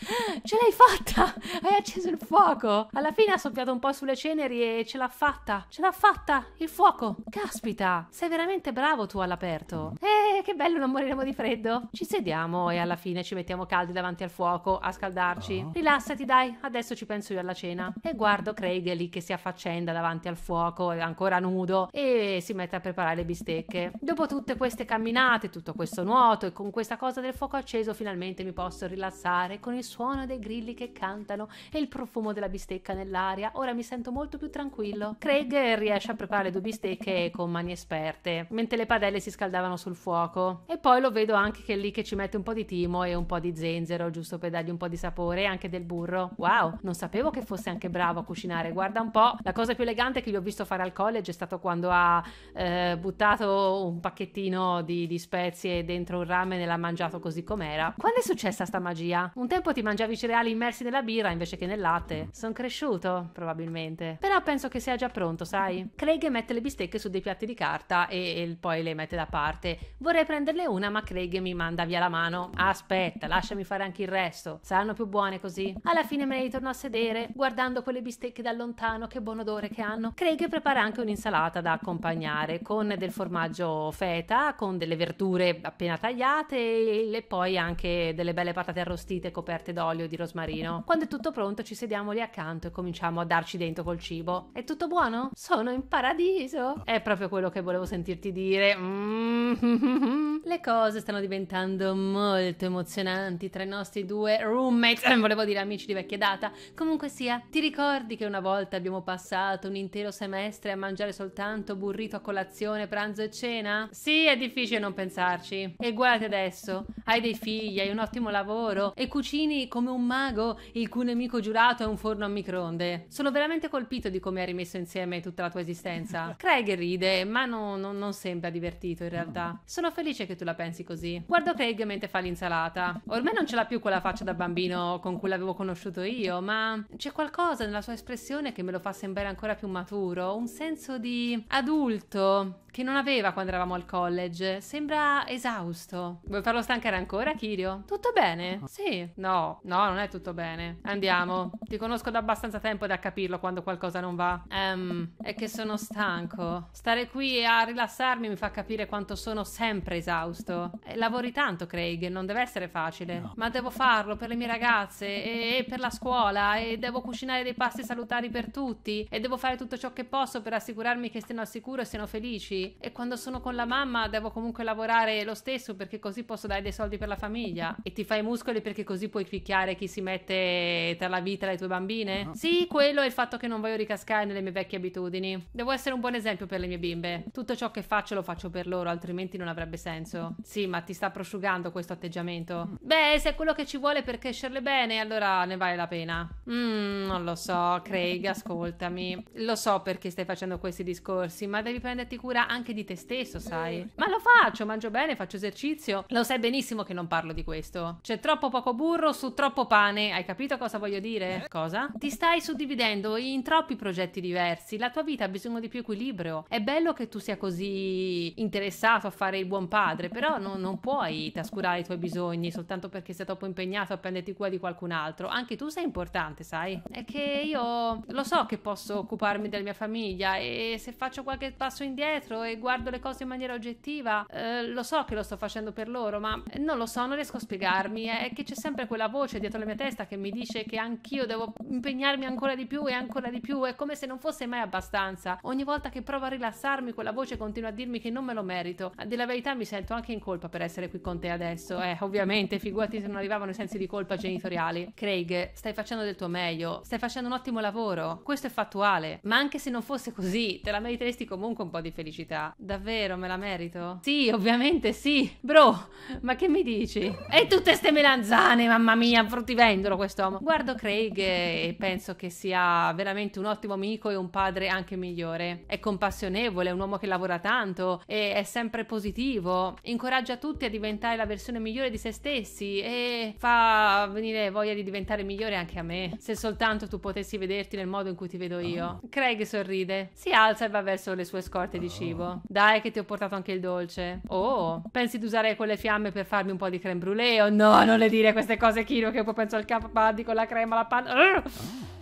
Ce l'hai fatta! Hai acceso il fuoco! Alla fine ha soffiato un po' sulle ceneri e ce l'ha fatta! Ce l'ha fatta! Il fuoco! Caspita! Sei veramente bravo tu all'aperto! Eh, che bello non moriremo di freddo! Ci sediamo e alla fine ci mettiamo caldi davanti al fuoco a scaldarci. Oh. Rilassati, dai, adesso ci penso io alla cena. E guardo Craig lì che si affaccenda davanti al fuoco, ancora nudo, e si mette a preparare le bistecche. Dopo tutte queste camminate, tutto questo nuoto e con questa cosa del fuoco acceso, finalmente mi posso rilassare con il suono dei grilli che cantano e il profumo della bistecca nell'aria. Ora mi sento molto più tranquillo. Craig riesce a preparare due bistecche con mani esperte, mentre le padelle si scaldavano sul fuoco. E poi lo vedo anche che lì che ci mette un po' po' di timo e un po' di zenzero, giusto per dargli un po' di sapore, e anche del burro. Wow, non sapevo che fosse anche bravo a cucinare, guarda un po'. La cosa più elegante che gli ho visto fare al college è stato quando ha eh, buttato un pacchettino di, di spezie dentro un rame e l'ha mangiato così com'era. Quando è successa sta magia? Un tempo ti mangiavi i cereali immersi nella birra invece che nel latte. Sono cresciuto, probabilmente. Però penso che sia già pronto, sai? Craig mette le bistecche su dei piatti di carta e, e poi le mette da parte. Vorrei prenderle una, ma Craig mi manda via la mano Aspetta, lasciami fare anche il resto. Saranno più buone così. Alla fine me ne ritorno a sedere, guardando quelle bistecche da lontano, che buon odore che hanno. Craig prepara anche un'insalata da accompagnare con del formaggio feta, con delle verdure appena tagliate e poi anche delle belle patate arrostite coperte d'olio e di rosmarino. Quando è tutto pronto ci sediamo lì accanto e cominciamo a darci dentro col cibo. È tutto buono? Sono in paradiso! È proprio quello che volevo sentirti dire. Mm-hmm. Le cose stanno diventando molto molto emozionanti tra i nostri due roommates, eh, volevo dire amici di vecchia data. Comunque sia, ti ricordi che una volta abbiamo passato un intero semestre a mangiare soltanto burrito a colazione, pranzo e cena? Sì, è difficile non pensarci. E guardate adesso, hai dei figli, hai un ottimo lavoro e cucini come un mago il cui nemico giurato è un forno a microonde. Sono veramente colpito di come hai rimesso insieme tutta la tua esistenza. Craig ride, ma non, non, non sembra divertito in realtà. Sono felice che tu la pensi così. Guardo Craig mentre fa l'insalata. Ormai non ce l'ha più quella faccia da bambino con cui l'avevo conosciuto io, ma c'è qualcosa nella sua espressione che me lo fa sembrare ancora più maturo, un senso di adulto che non aveva quando eravamo al college. Sembra esausto. Vuoi farlo stancare ancora, Kirio? Tutto bene? Sì. No, no, non è tutto bene. Andiamo. Ti conosco da abbastanza tempo da capirlo quando qualcosa non va. Ehm, um, è che sono stanco. Stare qui a rilassarmi mi fa capire quanto sono sempre esausto. Eh, lavori tanto, Craig, non deve essere facile. No. Ma devo farlo per le mie ragazze e per la scuola e devo cucinare dei pasti salutari per tutti e devo fare tutto ciò che posso per assicurarmi che stiano al sicuro e siano felici e quando sono con la mamma devo comunque lavorare lo stesso perché così posso dare dei soldi per la famiglia e ti fai i muscoli perché così puoi picchiare chi si mette tra la vita e le tue bambine? No. Ah. Sì, quello è il fatto che non voglio ricascare nelle mie vecchie abitudini. Devo essere un buon esempio per le mie bimbe. Tutto ciò che faccio lo faccio per loro, altrimenti non avrebbe senso. Sì, ma ti sta prosciugando questo atteggiamento. Mm. Beh, se è quello che ci vuole per crescerle bene, allora ne vale la pena. Mmm, non lo so, Craig, ascoltami. Lo so perché stai facendo questi discorsi, ma devi prenderti cura anche di te stesso, sai. Mm. Ma lo faccio, mangio bene, faccio esercizio. Lo sai benissimo che non parlo di questo. C'è troppo poco burro su troppo pane. Hai capito cosa voglio dire? Eh. Cosa? Ti stai suddividendo in troppi progetti diversi. La tua vita ha bisogno di più equilibrio. È bello che tu sia così interessato a fare il buon padre, però non, non puoi trascurare i tuoi bisogni soltanto perché sei troppo impegnato a prenderti cura di qualcun altro. Anche tu sei importante, sai? È che io lo so che posso occuparmi della mia famiglia e se faccio qualche passo indietro e guardo le cose in maniera oggettiva, eh, lo so che lo sto facendo per loro, ma non lo so, non riesco a spiegarmi. È che c'è sempre quella voce dietro la mia testa che mi dice che anch'io devo impegnarmi ancora di più e ancora di più. È come se non fosse mai abbastanza. Ogni volta che provo a rilassarmi, quella voce continua a dirmi che non me lo merito. della verità mi sento anche in colpa per essere qui con te adesso. Eh, ovviamente, figurati se non arrivavano i sensi di colpa genitoriali. Craig, stai facendo del tuo meglio, stai facendo un ottimo lavoro. Questo è fattuale. Ma anche se non fosse così, te la meriteresti comunque un po' di felicità vita. Davvero me la merito? Sì, ovviamente sì. Bro, ma che mi dici? E tutte ste melanzane, mamma mia, fruttivendolo quest'uomo. Guardo Craig e penso che sia veramente un ottimo amico e un padre anche migliore. È compassionevole, è un uomo che lavora tanto e è sempre positivo. Incoraggia tutti a diventare la versione migliore di se stessi e fa venire voglia di diventare migliore anche a me. Se soltanto tu potessi vederti nel modo in cui ti vedo io. Ah. Craig sorride, si alza e va verso le sue scorte di cibo lungo. Dai, che ti ho portato anche il dolce. Oh, pensi di usare quelle fiamme per farmi un po' di creme brulee? Oh no, non le dire queste cose, Kiro, che poi penso al capo con la crema, la panna. Uh!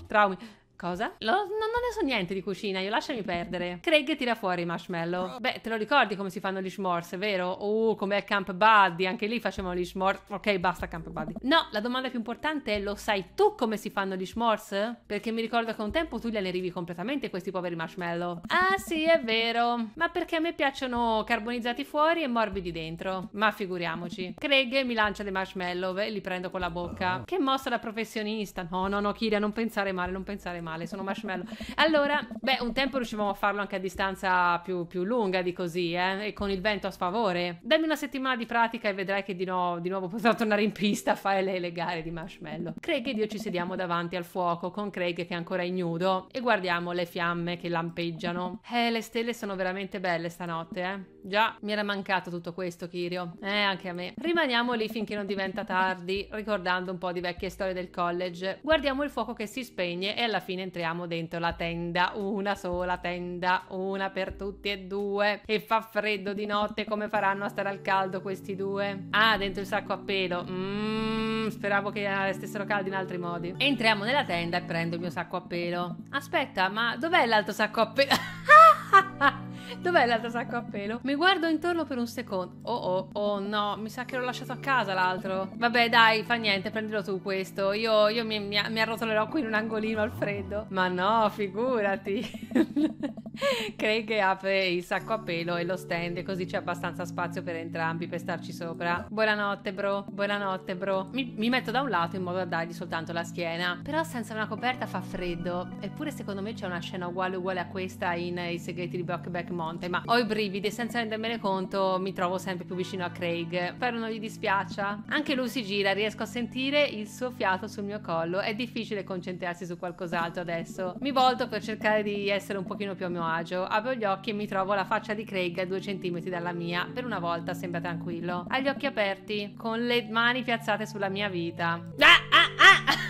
Traumi. Cosa? Lo, no, non ne so niente di cucina, io lasciami perdere. Craig tira fuori i marshmallow. Beh, te lo ricordi come si fanno gli s'mores, vero? Oh, come a Camp Buddy, anche lì facevano gli s'mores. Ok, basta Camp Buddy. No, la domanda più importante è, lo sai tu come si fanno gli s'mores? Perché mi ricordo che un tempo tu li anerivi completamente questi poveri marshmallow. Ah sì, è vero. Ma perché a me piacciono carbonizzati fuori e morbidi dentro. Ma figuriamoci. Craig mi lancia dei marshmallow e li prendo con la bocca. Ah. Che mossa da professionista. No, no, no, Kiria, non pensare male, non pensare male male, sono marshmallow. Allora, beh, un tempo riuscivamo a farlo anche a distanza più, più lunga di così, eh, e con il vento a sfavore. Dammi una settimana di pratica e vedrai che di, no, di nuovo potrò tornare in pista a fare le, le gare di marshmallow. Craig ed io ci sediamo davanti al fuoco con Craig che è ancora ignudo e guardiamo le fiamme che lampeggiano. Eh, le stelle sono veramente belle stanotte, eh. Già, mi era mancato tutto questo, Kirio. Eh, anche a me. Rimaniamo lì finché non diventa tardi, ricordando un po' di vecchie storie del college. Guardiamo il fuoco che si spegne e alla fine fine entriamo dentro la tenda, una sola tenda, una per tutti e due. E fa freddo di notte, come faranno a stare al caldo questi due? Ah, dentro il sacco a pelo. Mmm, speravo che stessero caldi in altri modi. Entriamo nella tenda e prendo il mio sacco a pelo. Aspetta, ma dov'è l'altro sacco a pelo? Ah, ah, ah. Dov'è l'altro sacco a pelo? Mi guardo intorno per un secondo. Oh oh, oh no, mi sa che l'ho lasciato a casa l'altro. Vabbè dai, fa niente, prendilo tu questo. Io, io mi, mi, mi, arrotolerò qui in un angolino al freddo. Ma no, figurati. Craig apre il sacco a pelo e lo stende così c'è abbastanza spazio per entrambi, per starci sopra. Buonanotte bro, buonanotte bro. Mi, mi metto da un lato in modo da dargli soltanto la schiena. Però senza una coperta fa freddo. Eppure secondo me c'è una scena uguale uguale a questa in I segreti di Brockback Piemonte, ma ho i brividi, e senza rendermene conto mi trovo sempre più vicino a Craig. Spero non gli dispiaccia. Anche lui si gira, riesco a sentire il suo fiato sul mio collo. È difficile concentrarsi su qualcos'altro adesso. Mi volto per cercare di essere un pochino più a mio agio. Apro gli occhi e mi trovo la faccia di Craig a due centimetri dalla mia. Per una volta sembra tranquillo. Ha gli occhi aperti, con le mani piazzate sulla mia vita. Ah, ah, ah!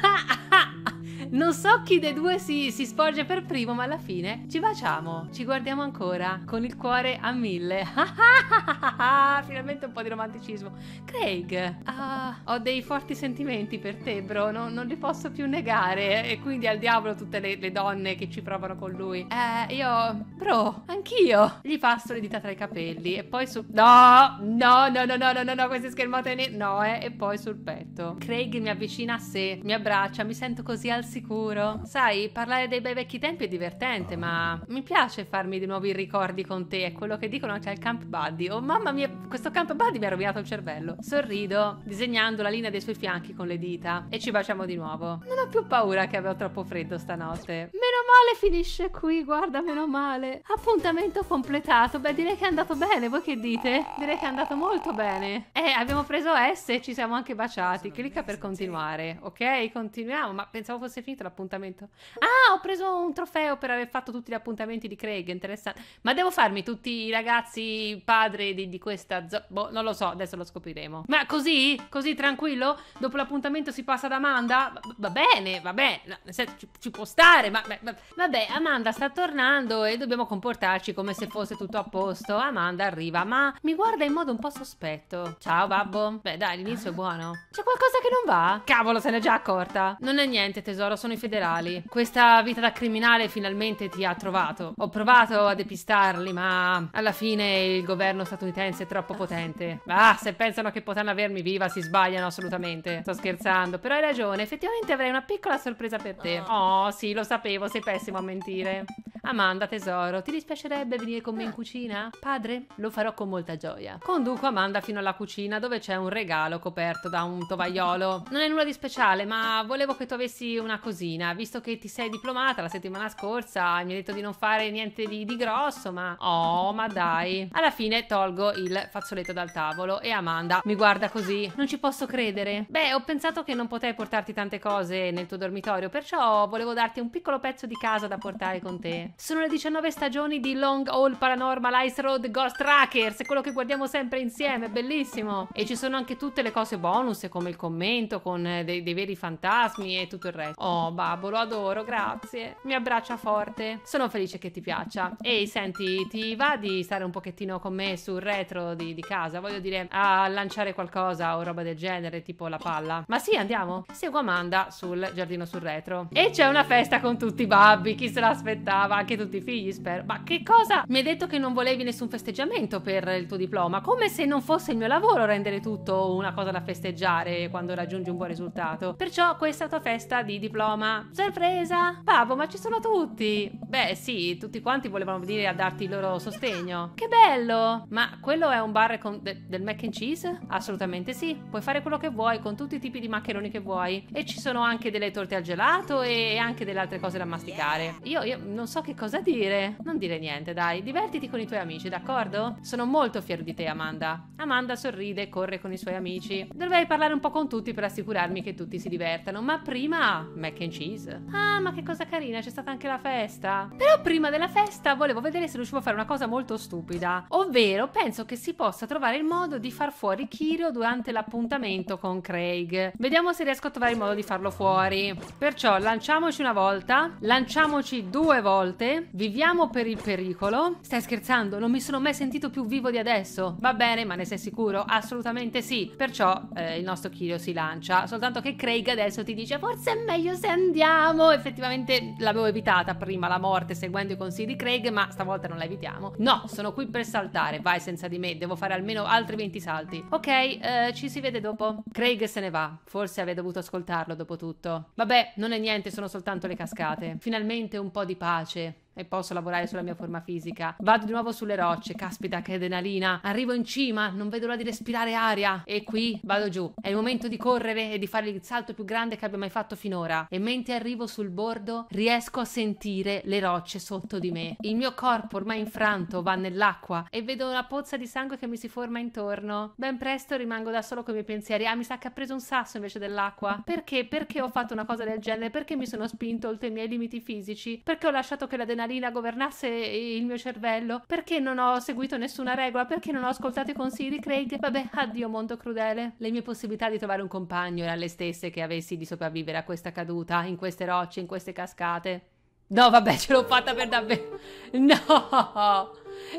Non so chi dei due si, si sporge per primo, ma alla fine ci baciamo, ci guardiamo ancora con il cuore a mille. Finalmente un po' di romanticismo. Craig, ah, ho dei forti sentimenti per te, bro. No, non li posso più negare. E quindi al diavolo tutte le, le donne che ci provano con lui. Eh, io, bro, anch'io. Gli passo le dita tra i capelli e poi su. No, no, no, no, no, no, no, no queste schermate. Ne... No, eh, e poi sul petto. Craig mi avvicina a sé, mi abbraccia, mi sento così al sicuro sicuro. Sai, parlare dei bei vecchi tempi è divertente, ma mi piace farmi di nuovo i ricordi con te. È quello che dicono anche al Camp Buddy. Oh mamma mia, questo Camp Buddy mi ha rovinato il cervello. Sorrido, disegnando la linea dei suoi fianchi con le dita. E ci baciamo di nuovo. Non ho più paura che avevo troppo freddo stanotte. Meno male finisce qui, guarda, meno male. Appuntamento completato. Beh, direi che è andato bene, voi che dite? Direi che è andato molto bene. Eh, abbiamo preso S e ci siamo anche baciati. Clicca per continuare, ok? Continuiamo, ma pensavo fosse finito finito l'appuntamento? Ah, ho preso un trofeo per aver fatto tutti gli appuntamenti di Craig, interessante. Ma devo farmi tutti i ragazzi padri di, di questa zona? Boh, non lo so, adesso lo scopriremo. Ma così? Così tranquillo? Dopo l'appuntamento si passa ad Amanda? Va, bene, va bene, no, ci, ci, può stare, ma, vabbè, Amanda sta tornando e dobbiamo comportarci come se fosse tutto a posto. Amanda arriva, ma mi guarda in modo un po' sospetto. Ciao, babbo. Beh, dai, l'inizio è buono. C'è qualcosa che non va? Cavolo, se ne è già accorta. Non è niente, tesoro, sono i federali. Questa vita da criminale finalmente ti ha trovato. Ho provato a depistarli, ma alla fine il governo statunitense è troppo potente. Ah, se pensano che potranno avermi viva, si sbagliano assolutamente. Sto scherzando, però hai ragione, effettivamente avrei una piccola sorpresa per te. Oh, sì, lo sapevo, sei pessimo a mentire. Amanda, tesoro, ti dispiacerebbe venire con me in cucina? Padre, lo farò con molta gioia. Conduco Amanda fino alla cucina dove c'è un regalo coperto da un tovagliolo. Non è nulla di speciale, ma volevo che tu avessi una cosa cosina, visto che ti sei diplomata la settimana scorsa, mi hai detto di non fare niente di, di grosso, ma... Oh, ma dai. Alla fine tolgo il fazzoletto dal tavolo e Amanda mi guarda così. Non ci posso credere. Beh, ho pensato che non potevi portarti tante cose nel tuo dormitorio, perciò volevo darti un piccolo pezzo di casa da portare con te. Sono le 19 stagioni di Long Haul Paranormal Ice Road Ghost Trackers, quello che guardiamo sempre insieme, bellissimo. E ci sono anche tutte le cose bonus, come il commento con eh, dei, dei veri fantasmi e tutto il resto. Oh, babbo, lo adoro, grazie. Mi abbraccia forte. Sono felice che ti piaccia. Ehi, senti, ti va di stare un pochettino con me sul retro di, di casa? Voglio dire, a lanciare qualcosa o roba del genere, tipo la palla. Ma sì, andiamo. Seguo Amanda sul giardino sul retro. E c'è una festa con tutti i babbi. Chi se l'aspettava? Anche tutti i figli, spero. Ma che cosa? Mi hai detto che non volevi nessun festeggiamento per il tuo diploma. Come se non fosse il mio lavoro rendere tutto una cosa da festeggiare quando raggiungi un buon risultato. Perciò questa tua festa di diploma diploma. Sorpresa! Pavo, ma ci sono tutti! Beh, sì, tutti quanti volevano venire a darti il loro sostegno. Che bello! Ma quello è un bar con de del mac and cheese? Assolutamente sì. Puoi fare quello che vuoi con tutti i tipi di maccheroni che vuoi. E ci sono anche delle torte al gelato e anche delle altre cose da masticare. Io, io non so che cosa dire. Non dire niente, dai. Divertiti con i tuoi amici, d'accordo? Sono molto fiero di te, Amanda. Amanda sorride e corre con i suoi amici. Dovrei parlare un po' con tutti per assicurarmi che tutti si divertano, ma prima mac mac and cheese. Ah, ma che cosa carina, c'è stata anche la festa. Però prima della festa volevo vedere se riuscivo a fare una cosa molto stupida. Ovvero, penso che si possa trovare il modo di far fuori Kirio durante l'appuntamento con Craig. Vediamo se riesco a trovare il modo di farlo fuori. Perciò lanciamoci una volta, lanciamoci due volte, viviamo per il pericolo. Stai scherzando, non mi sono mai sentito più vivo di adesso. Va bene, ma ne sei sicuro? Assolutamente sì. Perciò eh, il nostro Kirio si lancia, soltanto che Craig adesso ti dice forse è meglio se andiamo. Effettivamente l'avevo evitata prima la morte seguendo i consigli di Craig, ma stavolta non la evitiamo. No, sono qui per saltare, vai senza di me, devo fare almeno altri 20 salti. Ok, eh, ci si vede dopo. Craig se ne va, forse avrei dovuto ascoltarlo dopo tutto. Vabbè, non è niente, sono soltanto le cascate. Finalmente un po' di pace e posso lavorare sulla mia forma fisica. Vado di nuovo sulle rocce, caspita che adrenalina. Arrivo in cima, non vedo l'ora di respirare aria. E qui vado giù. È il momento di correre e di fare il salto più grande che abbia mai fatto finora. E mentre arrivo sul bordo, riesco a sentire le rocce sotto di me. Il mio corpo ormai infranto va nell'acqua e vedo una pozza di sangue che mi si forma intorno. Ben presto rimango da solo con i miei pensieri. Ah, mi sa che ha preso un sasso invece dell'acqua. Perché? Perché ho fatto una cosa del genere? Perché mi sono spinto oltre i miei limiti fisici? Perché ho lasciato che l'adrenalina adrenalina governasse il mio cervello? Perché non ho seguito nessuna regola? Perché non ho ascoltato i consigli di Craig? Vabbè, addio mondo crudele. Le mie possibilità di trovare un compagno erano le stesse che avessi di sopravvivere a questa caduta, in queste rocce, in queste cascate. No, vabbè, ce l'ho fatta per davvero. No!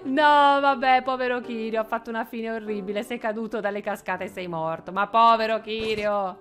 No, vabbè, povero Kirio, ho fatto una fine orribile. Sei caduto dalle cascate e sei morto. Ma povero Kirio!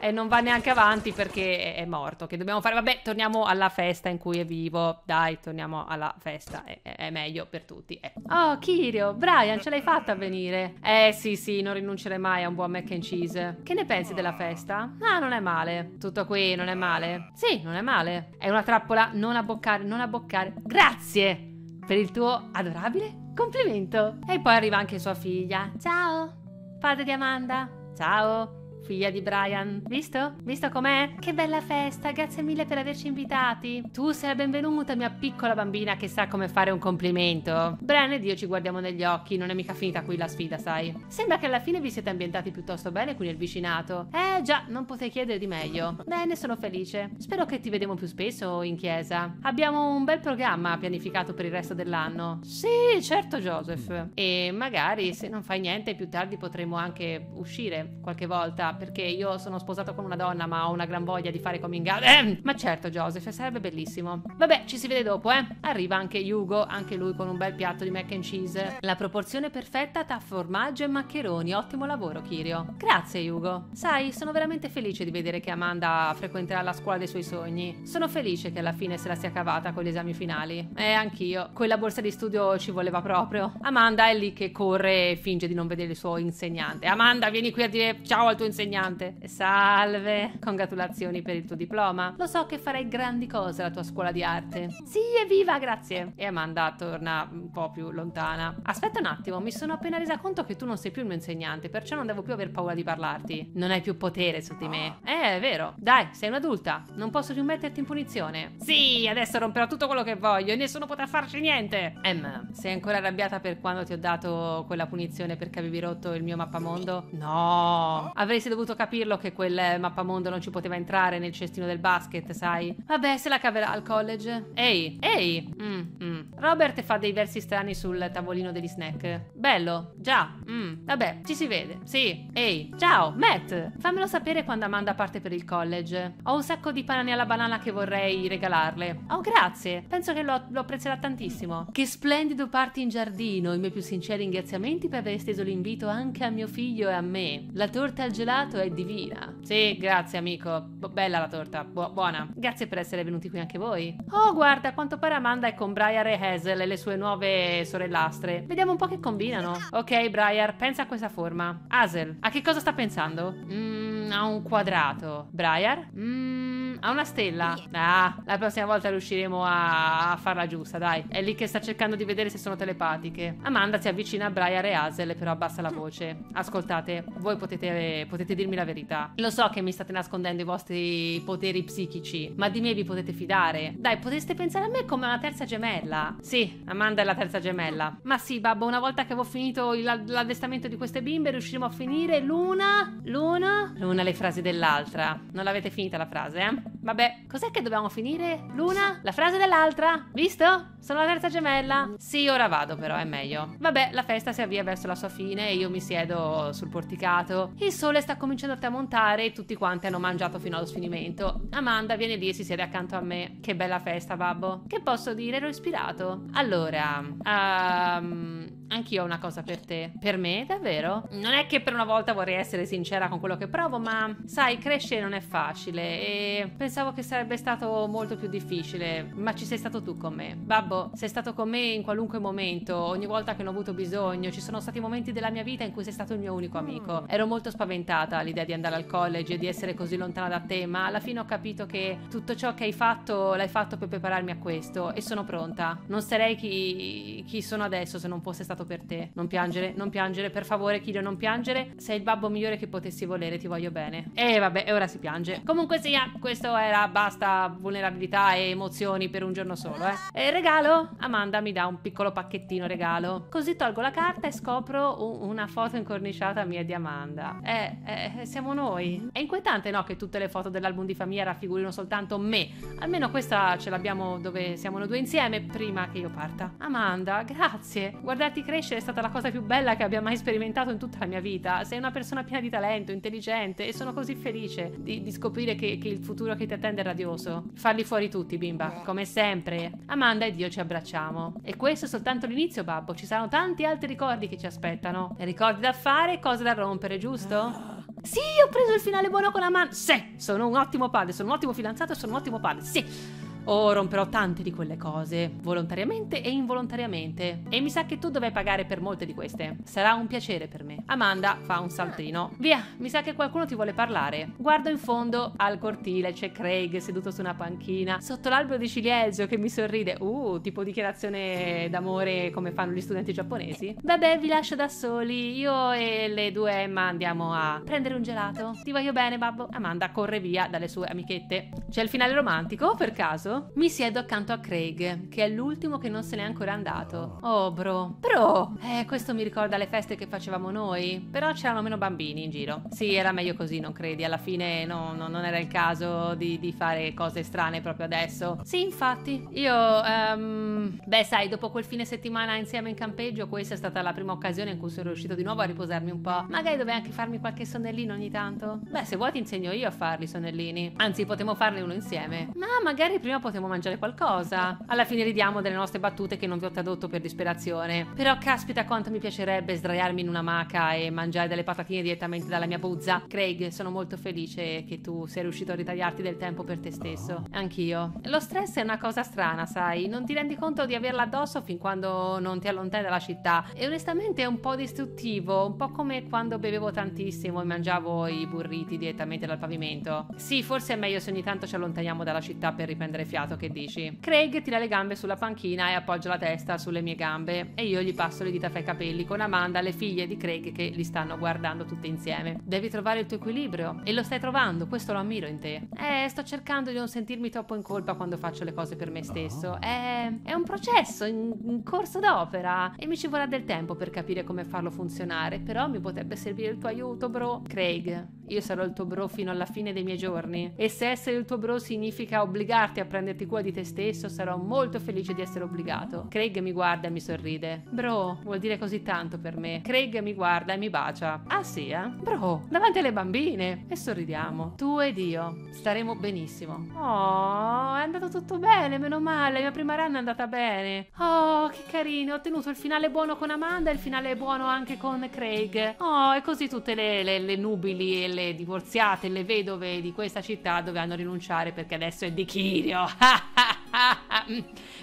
e non va neanche avanti perché è, morto. Che dobbiamo fare? Vabbè, torniamo alla festa in cui è vivo. Dai, torniamo alla festa. È, è, meglio per tutti. Eh. Oh, Kirio, Brian, ce l'hai fatta a venire. Eh sì, sì, non rinuncerei mai a un buon mac and cheese. Che ne pensi della festa? Ah, non è male. Tutto qui, non è male. Sì, non è male. È una trappola. Non abboccare, non abboccare. Grazie per il tuo adorabile complimento. E poi arriva anche sua figlia. Ciao, padre di Amanda. Ciao figlia di Brian. Visto? Visto com'è? Che bella festa, grazie mille per averci invitati. Tu sei la benvenuta, mia piccola bambina che sa come fare un complimento. Brian ed io ci guardiamo negli occhi, non è mica finita qui la sfida, sai. Sembra che alla fine vi siete ambientati piuttosto bene qui nel vicinato. Eh già, non potei chiedere di meglio. Bene, sono felice. Spero che ti vediamo più spesso in chiesa. Abbiamo un bel programma pianificato per il resto dell'anno. Sì, certo, Joseph. E magari se non fai niente, più tardi potremo anche uscire qualche volta perché io sono sposata con una donna ma ho una gran voglia di fare coming out. Eh, ma certo, Joseph, sarebbe bellissimo. Vabbè, ci si vede dopo, eh. Arriva anche Hugo, anche lui con un bel piatto di mac and cheese. La proporzione perfetta tra formaggio e maccheroni. Ottimo lavoro, Kirio. Grazie, Hugo. Sai, sono veramente felice di vedere che Amanda frequenterà la scuola dei suoi sogni. Sono felice che alla fine se la sia cavata con gli esami finali. Eh, anch'io. Quella borsa di studio ci voleva proprio. Amanda è lì che corre e finge di non vedere il suo insegnante. Amanda, vieni qui a dire ciao al tuo insegnante insegnante. Salve, congratulazioni per il tuo diploma. Lo so che farei grandi cose alla tua scuola di arte. Sì, evviva, grazie. E Amanda torna un po' più lontana. Aspetta un attimo, mi sono appena resa conto che tu non sei più il mio insegnante, perciò non devo più aver paura di parlarti. Non hai più potere su di me. Eh, è vero. Dai, sei un'adulta. Non posso più metterti in punizione. Sì, adesso romperò tutto quello che voglio e nessuno potrà farci niente. Em, sei ancora arrabbiata per quando ti ho dato quella punizione perché avevi rotto il mio mappamondo? No. Avresti dovuto dovuto capirlo che quel eh, mappamondo non ci poteva entrare nel cestino del basket, sai? Vabbè, se la caverà al college. Ehi, ehi! Mm, mm. Robert fa dei versi strani sul tavolino degli snack. Bello, già. Mm. Vabbè, ci si vede. Sì, ehi. Ciao, Matt! Fammelo sapere quando Amanda parte per il college. Ho un sacco di panani alla banana che vorrei regalarle. Oh, grazie! Penso che lo, lo apprezzerà tantissimo. Che splendido party in giardino! I miei più sinceri ringraziamenti per aver esteso l'invito anche a mio figlio e a me. La torta al gelato mandato è divina. Sì, grazie amico. Bo- bella la torta, Bu- buona. Grazie per essere venuti qui anche voi. Oh, guarda, quanto pare Amanda è con Briar e Hazel e le sue nuove sorellastre. Vediamo un po' che combinano. Ok, Briar, pensa a questa forma. Hazel, a che cosa sta pensando? Mmm Mm, ha un quadrato. Briar? Mmm, ha una stella. Ah, la prossima volta riusciremo a, a farla giusta, dai. È lì che sta cercando di vedere se sono telepatiche. Amanda si avvicina a Briar e Hazel, però abbassa la voce. Ascoltate, voi potete, potete dirmi la verità. Lo so che mi state nascondendo i vostri poteri psichici, ma di me vi potete fidare. Dai, potreste pensare a me come una terza gemella. Sì, Amanda è la terza gemella. Ma sì, babbo, una volta che avevo finito l'addestramento di queste bimbe, riusciremo a finire l'una. L'una? L'una? l'una le frasi dell'altra. Non l'avete finita la frase, eh? Vabbè, cos'è che dobbiamo finire? L'una, la frase dell'altra. Visto? Sono la terza gemella. Sì, ora vado però, è meglio. Vabbè, la festa si avvia verso la sua fine e io mi siedo sul porticato. Il sole sta cominciando a tramontare e tutti quanti hanno mangiato fino allo sfinimento. Amanda viene lì e si siede accanto a me. Che bella festa, babbo. Che posso dire? Ero ispirato. Allora, Um... Anch'io ho una cosa per te. Per me, davvero? Non è che per una volta vorrei essere sincera con quello che provo, ma sai, crescere non è facile e pensavo che sarebbe stato molto più difficile, ma ci sei stato tu con me. Babbo, sei stato con me in qualunque momento, ogni volta che ne ho avuto bisogno, ci sono stati momenti della mia vita in cui sei stato il mio unico amico. Ero molto spaventata all'idea di andare al college e di essere così lontana da te, ma alla fine ho capito che tutto ciò che hai fatto l'hai fatto per prepararmi a questo e sono pronta. Non sarei chi, chi sono adesso se non fosse stato pensato per te. Non piangere, non piangere, per favore, Kirio, non piangere. Sei il babbo migliore che potessi volere, ti voglio bene. E vabbè, ora si piange. Comunque sia, questo era basta vulnerabilità e emozioni per un giorno solo, eh. E regalo? Amanda mi dà un piccolo pacchettino regalo. Così tolgo la carta e scopro una foto incorniciata mia di Amanda. Eh, eh, siamo noi. È inquietante, no, che tutte le foto dell'album di famiglia raffigurino soltanto me. Almeno questa ce l'abbiamo dove siamo noi due insieme prima che io parta. Amanda, grazie. Guardarti crescere è stata la cosa più bella che abbia mai sperimentato in tutta la mia vita. Sei una persona piena di talento, intelligente e sono così felice di, di scoprire che, che, il futuro che ti attende è radioso. Farli fuori tutti, bimba, come sempre. Amanda ed io ci abbracciamo. E questo è soltanto l'inizio, babbo. Ci saranno tanti altri ricordi che ci aspettano. Ricordi da fare e cose da rompere, giusto? Sì, ho preso il finale buono con Amanda. Sì, sono un ottimo padre, sono un ottimo fidanzato e sono un ottimo padre. Sì o romperò tante di quelle cose, volontariamente e involontariamente. E mi sa che tu dovrai pagare per molte di queste. Sarà un piacere per me. Amanda fa un saltino. Via, mi sa che qualcuno ti vuole parlare. Guardo in fondo al cortile, c'è Craig seduto su una panchina, sotto l'albero di ciliegio che mi sorride. Uh, tipo dichiarazione d'amore come fanno gli studenti giapponesi. Vabbè, vi lascio da soli. Io e le due Emma andiamo a prendere un gelato. Ti voglio bene, babbo. Amanda corre via dalle sue amichette. C'è il finale romantico, per caso? mi siedo accanto a Craig, che è l'ultimo che non se n'è ancora andato. Oh, bro. Bro! Eh, questo mi ricorda le feste che facevamo noi, però c'erano meno bambini in giro. Sì, era meglio così, non credi? Alla fine no, no, non era il caso di, di, fare cose strane proprio adesso. Sì, infatti. Io, um, beh, sai, dopo quel fine settimana insieme in campeggio, questa è stata la prima occasione in cui sono riuscito di nuovo a riposarmi un po'. Magari dovevi anche farmi qualche sonnellino ogni tanto. Beh, se vuoi ti insegno io a farli i sonnellini. Anzi, potremmo farne uno insieme. Ma magari prima possiamo potremo mangiare qualcosa. Alla fine ridiamo delle nostre battute che non vi ho tradotto per disperazione. Però caspita quanto mi piacerebbe sdraiarmi in una maca e mangiare delle patatine direttamente dalla mia buzza. Craig, sono molto felice che tu sia riuscito a ritagliarti del tempo per te stesso. Anch'io. Lo stress è una cosa strana, sai? Non ti rendi conto di averla addosso fin quando non ti allontani dalla città. E onestamente è un po' distruttivo, un po' come quando bevevo tantissimo e mangiavo i burriti direttamente dal pavimento. Sì, forse è meglio se ogni tanto ci allontaniamo dalla città per riprendere fiato che dici. Craig tira le gambe sulla panchina e appoggia la testa sulle mie gambe e io gli passo le dita fra i capelli con Amanda, le figlie di Craig che li stanno guardando tutte insieme. Devi trovare il tuo equilibrio e lo stai trovando, questo lo ammiro in te. Eh, sto cercando di non sentirmi troppo in colpa quando faccio le cose per me stesso. È, ah. eh, è un processo in, in corso d'opera e mi ci vorrà del tempo per capire come farlo funzionare, però mi potrebbe servire il tuo aiuto, bro. Craig, io sarò il tuo bro fino alla fine dei miei giorni. E se essere il tuo bro significa obbligarti a prendere prenderti cura di te stesso, sarò molto felice di essere obbligato. Craig mi guarda e mi sorride. Bro, vuol dire così tanto per me. Craig mi guarda e mi bacia. Ah sì, eh? Bro, davanti alle bambine. E sorridiamo. Tu ed io staremo benissimo. Oh, è andato tutto bene, meno male. La mia prima run è andata bene. Oh, che carino. Ho ottenuto il finale buono con Amanda e il finale buono anche con Craig. Oh, e così tutte le, le, le nubili e le divorziate, le vedove di questa città dovranno rinunciare perché adesso è di Kirio. ¡Ha ha! Ma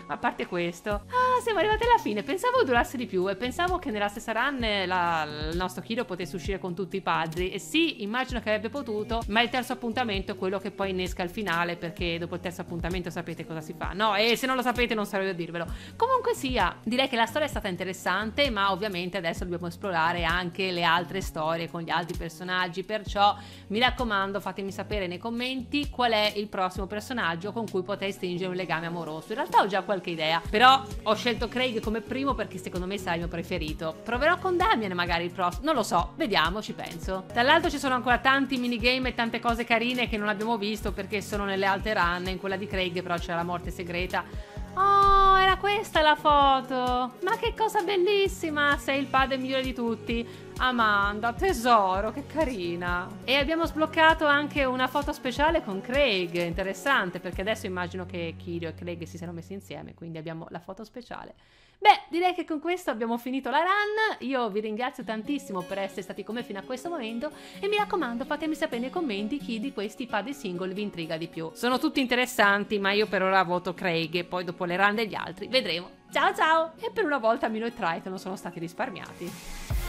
a parte questo, ah, siamo arrivati alla fine. Pensavo durasse di più e pensavo che nella stessa run la, il nostro Kiro potesse uscire con tutti i padri. E sì, immagino che avrebbe potuto, ma il terzo appuntamento è quello che poi innesca il finale perché dopo il terzo appuntamento sapete cosa si fa. No, e se non lo sapete non sarò io a dirvelo. Comunque sia, direi che la storia è stata interessante, ma ovviamente adesso dobbiamo esplorare anche le altre storie con gli altri personaggi, perciò mi raccomando fatemi sapere nei commenti qual è il prossimo personaggio con cui potrei stringere un legame legame amoroso. In realtà ho già qualche idea, però ho scelto Craig come primo perché secondo me sarà il mio preferito. Proverò con Damien magari il prossimo, non lo so, vediamo, ci penso. Dall'alto ci sono ancora tanti minigame e tante cose carine che non abbiamo visto perché sono nelle altre run, in quella di Craig però c'è la morte segreta Oh, era questa la foto! Ma che cosa bellissima! Sei il padre migliore di tutti! Amanda, tesoro, che carina! E abbiamo sbloccato anche una foto speciale con Craig, interessante, perché adesso immagino che Kirio e Craig si siano messi insieme, quindi abbiamo la foto speciale. Beh, direi che con questo abbiamo finito la run. Io vi ringrazio tantissimo per essere stati con me fino a questo momento e mi raccomando fatemi sapere nei commenti chi di questi padri single vi intriga di più. Sono tutti interessanti, ma io per ora voto Craig e poi dopo le run degli altri vedremo. Ciao ciao! E per una volta Milo e Triton sono stati risparmiati.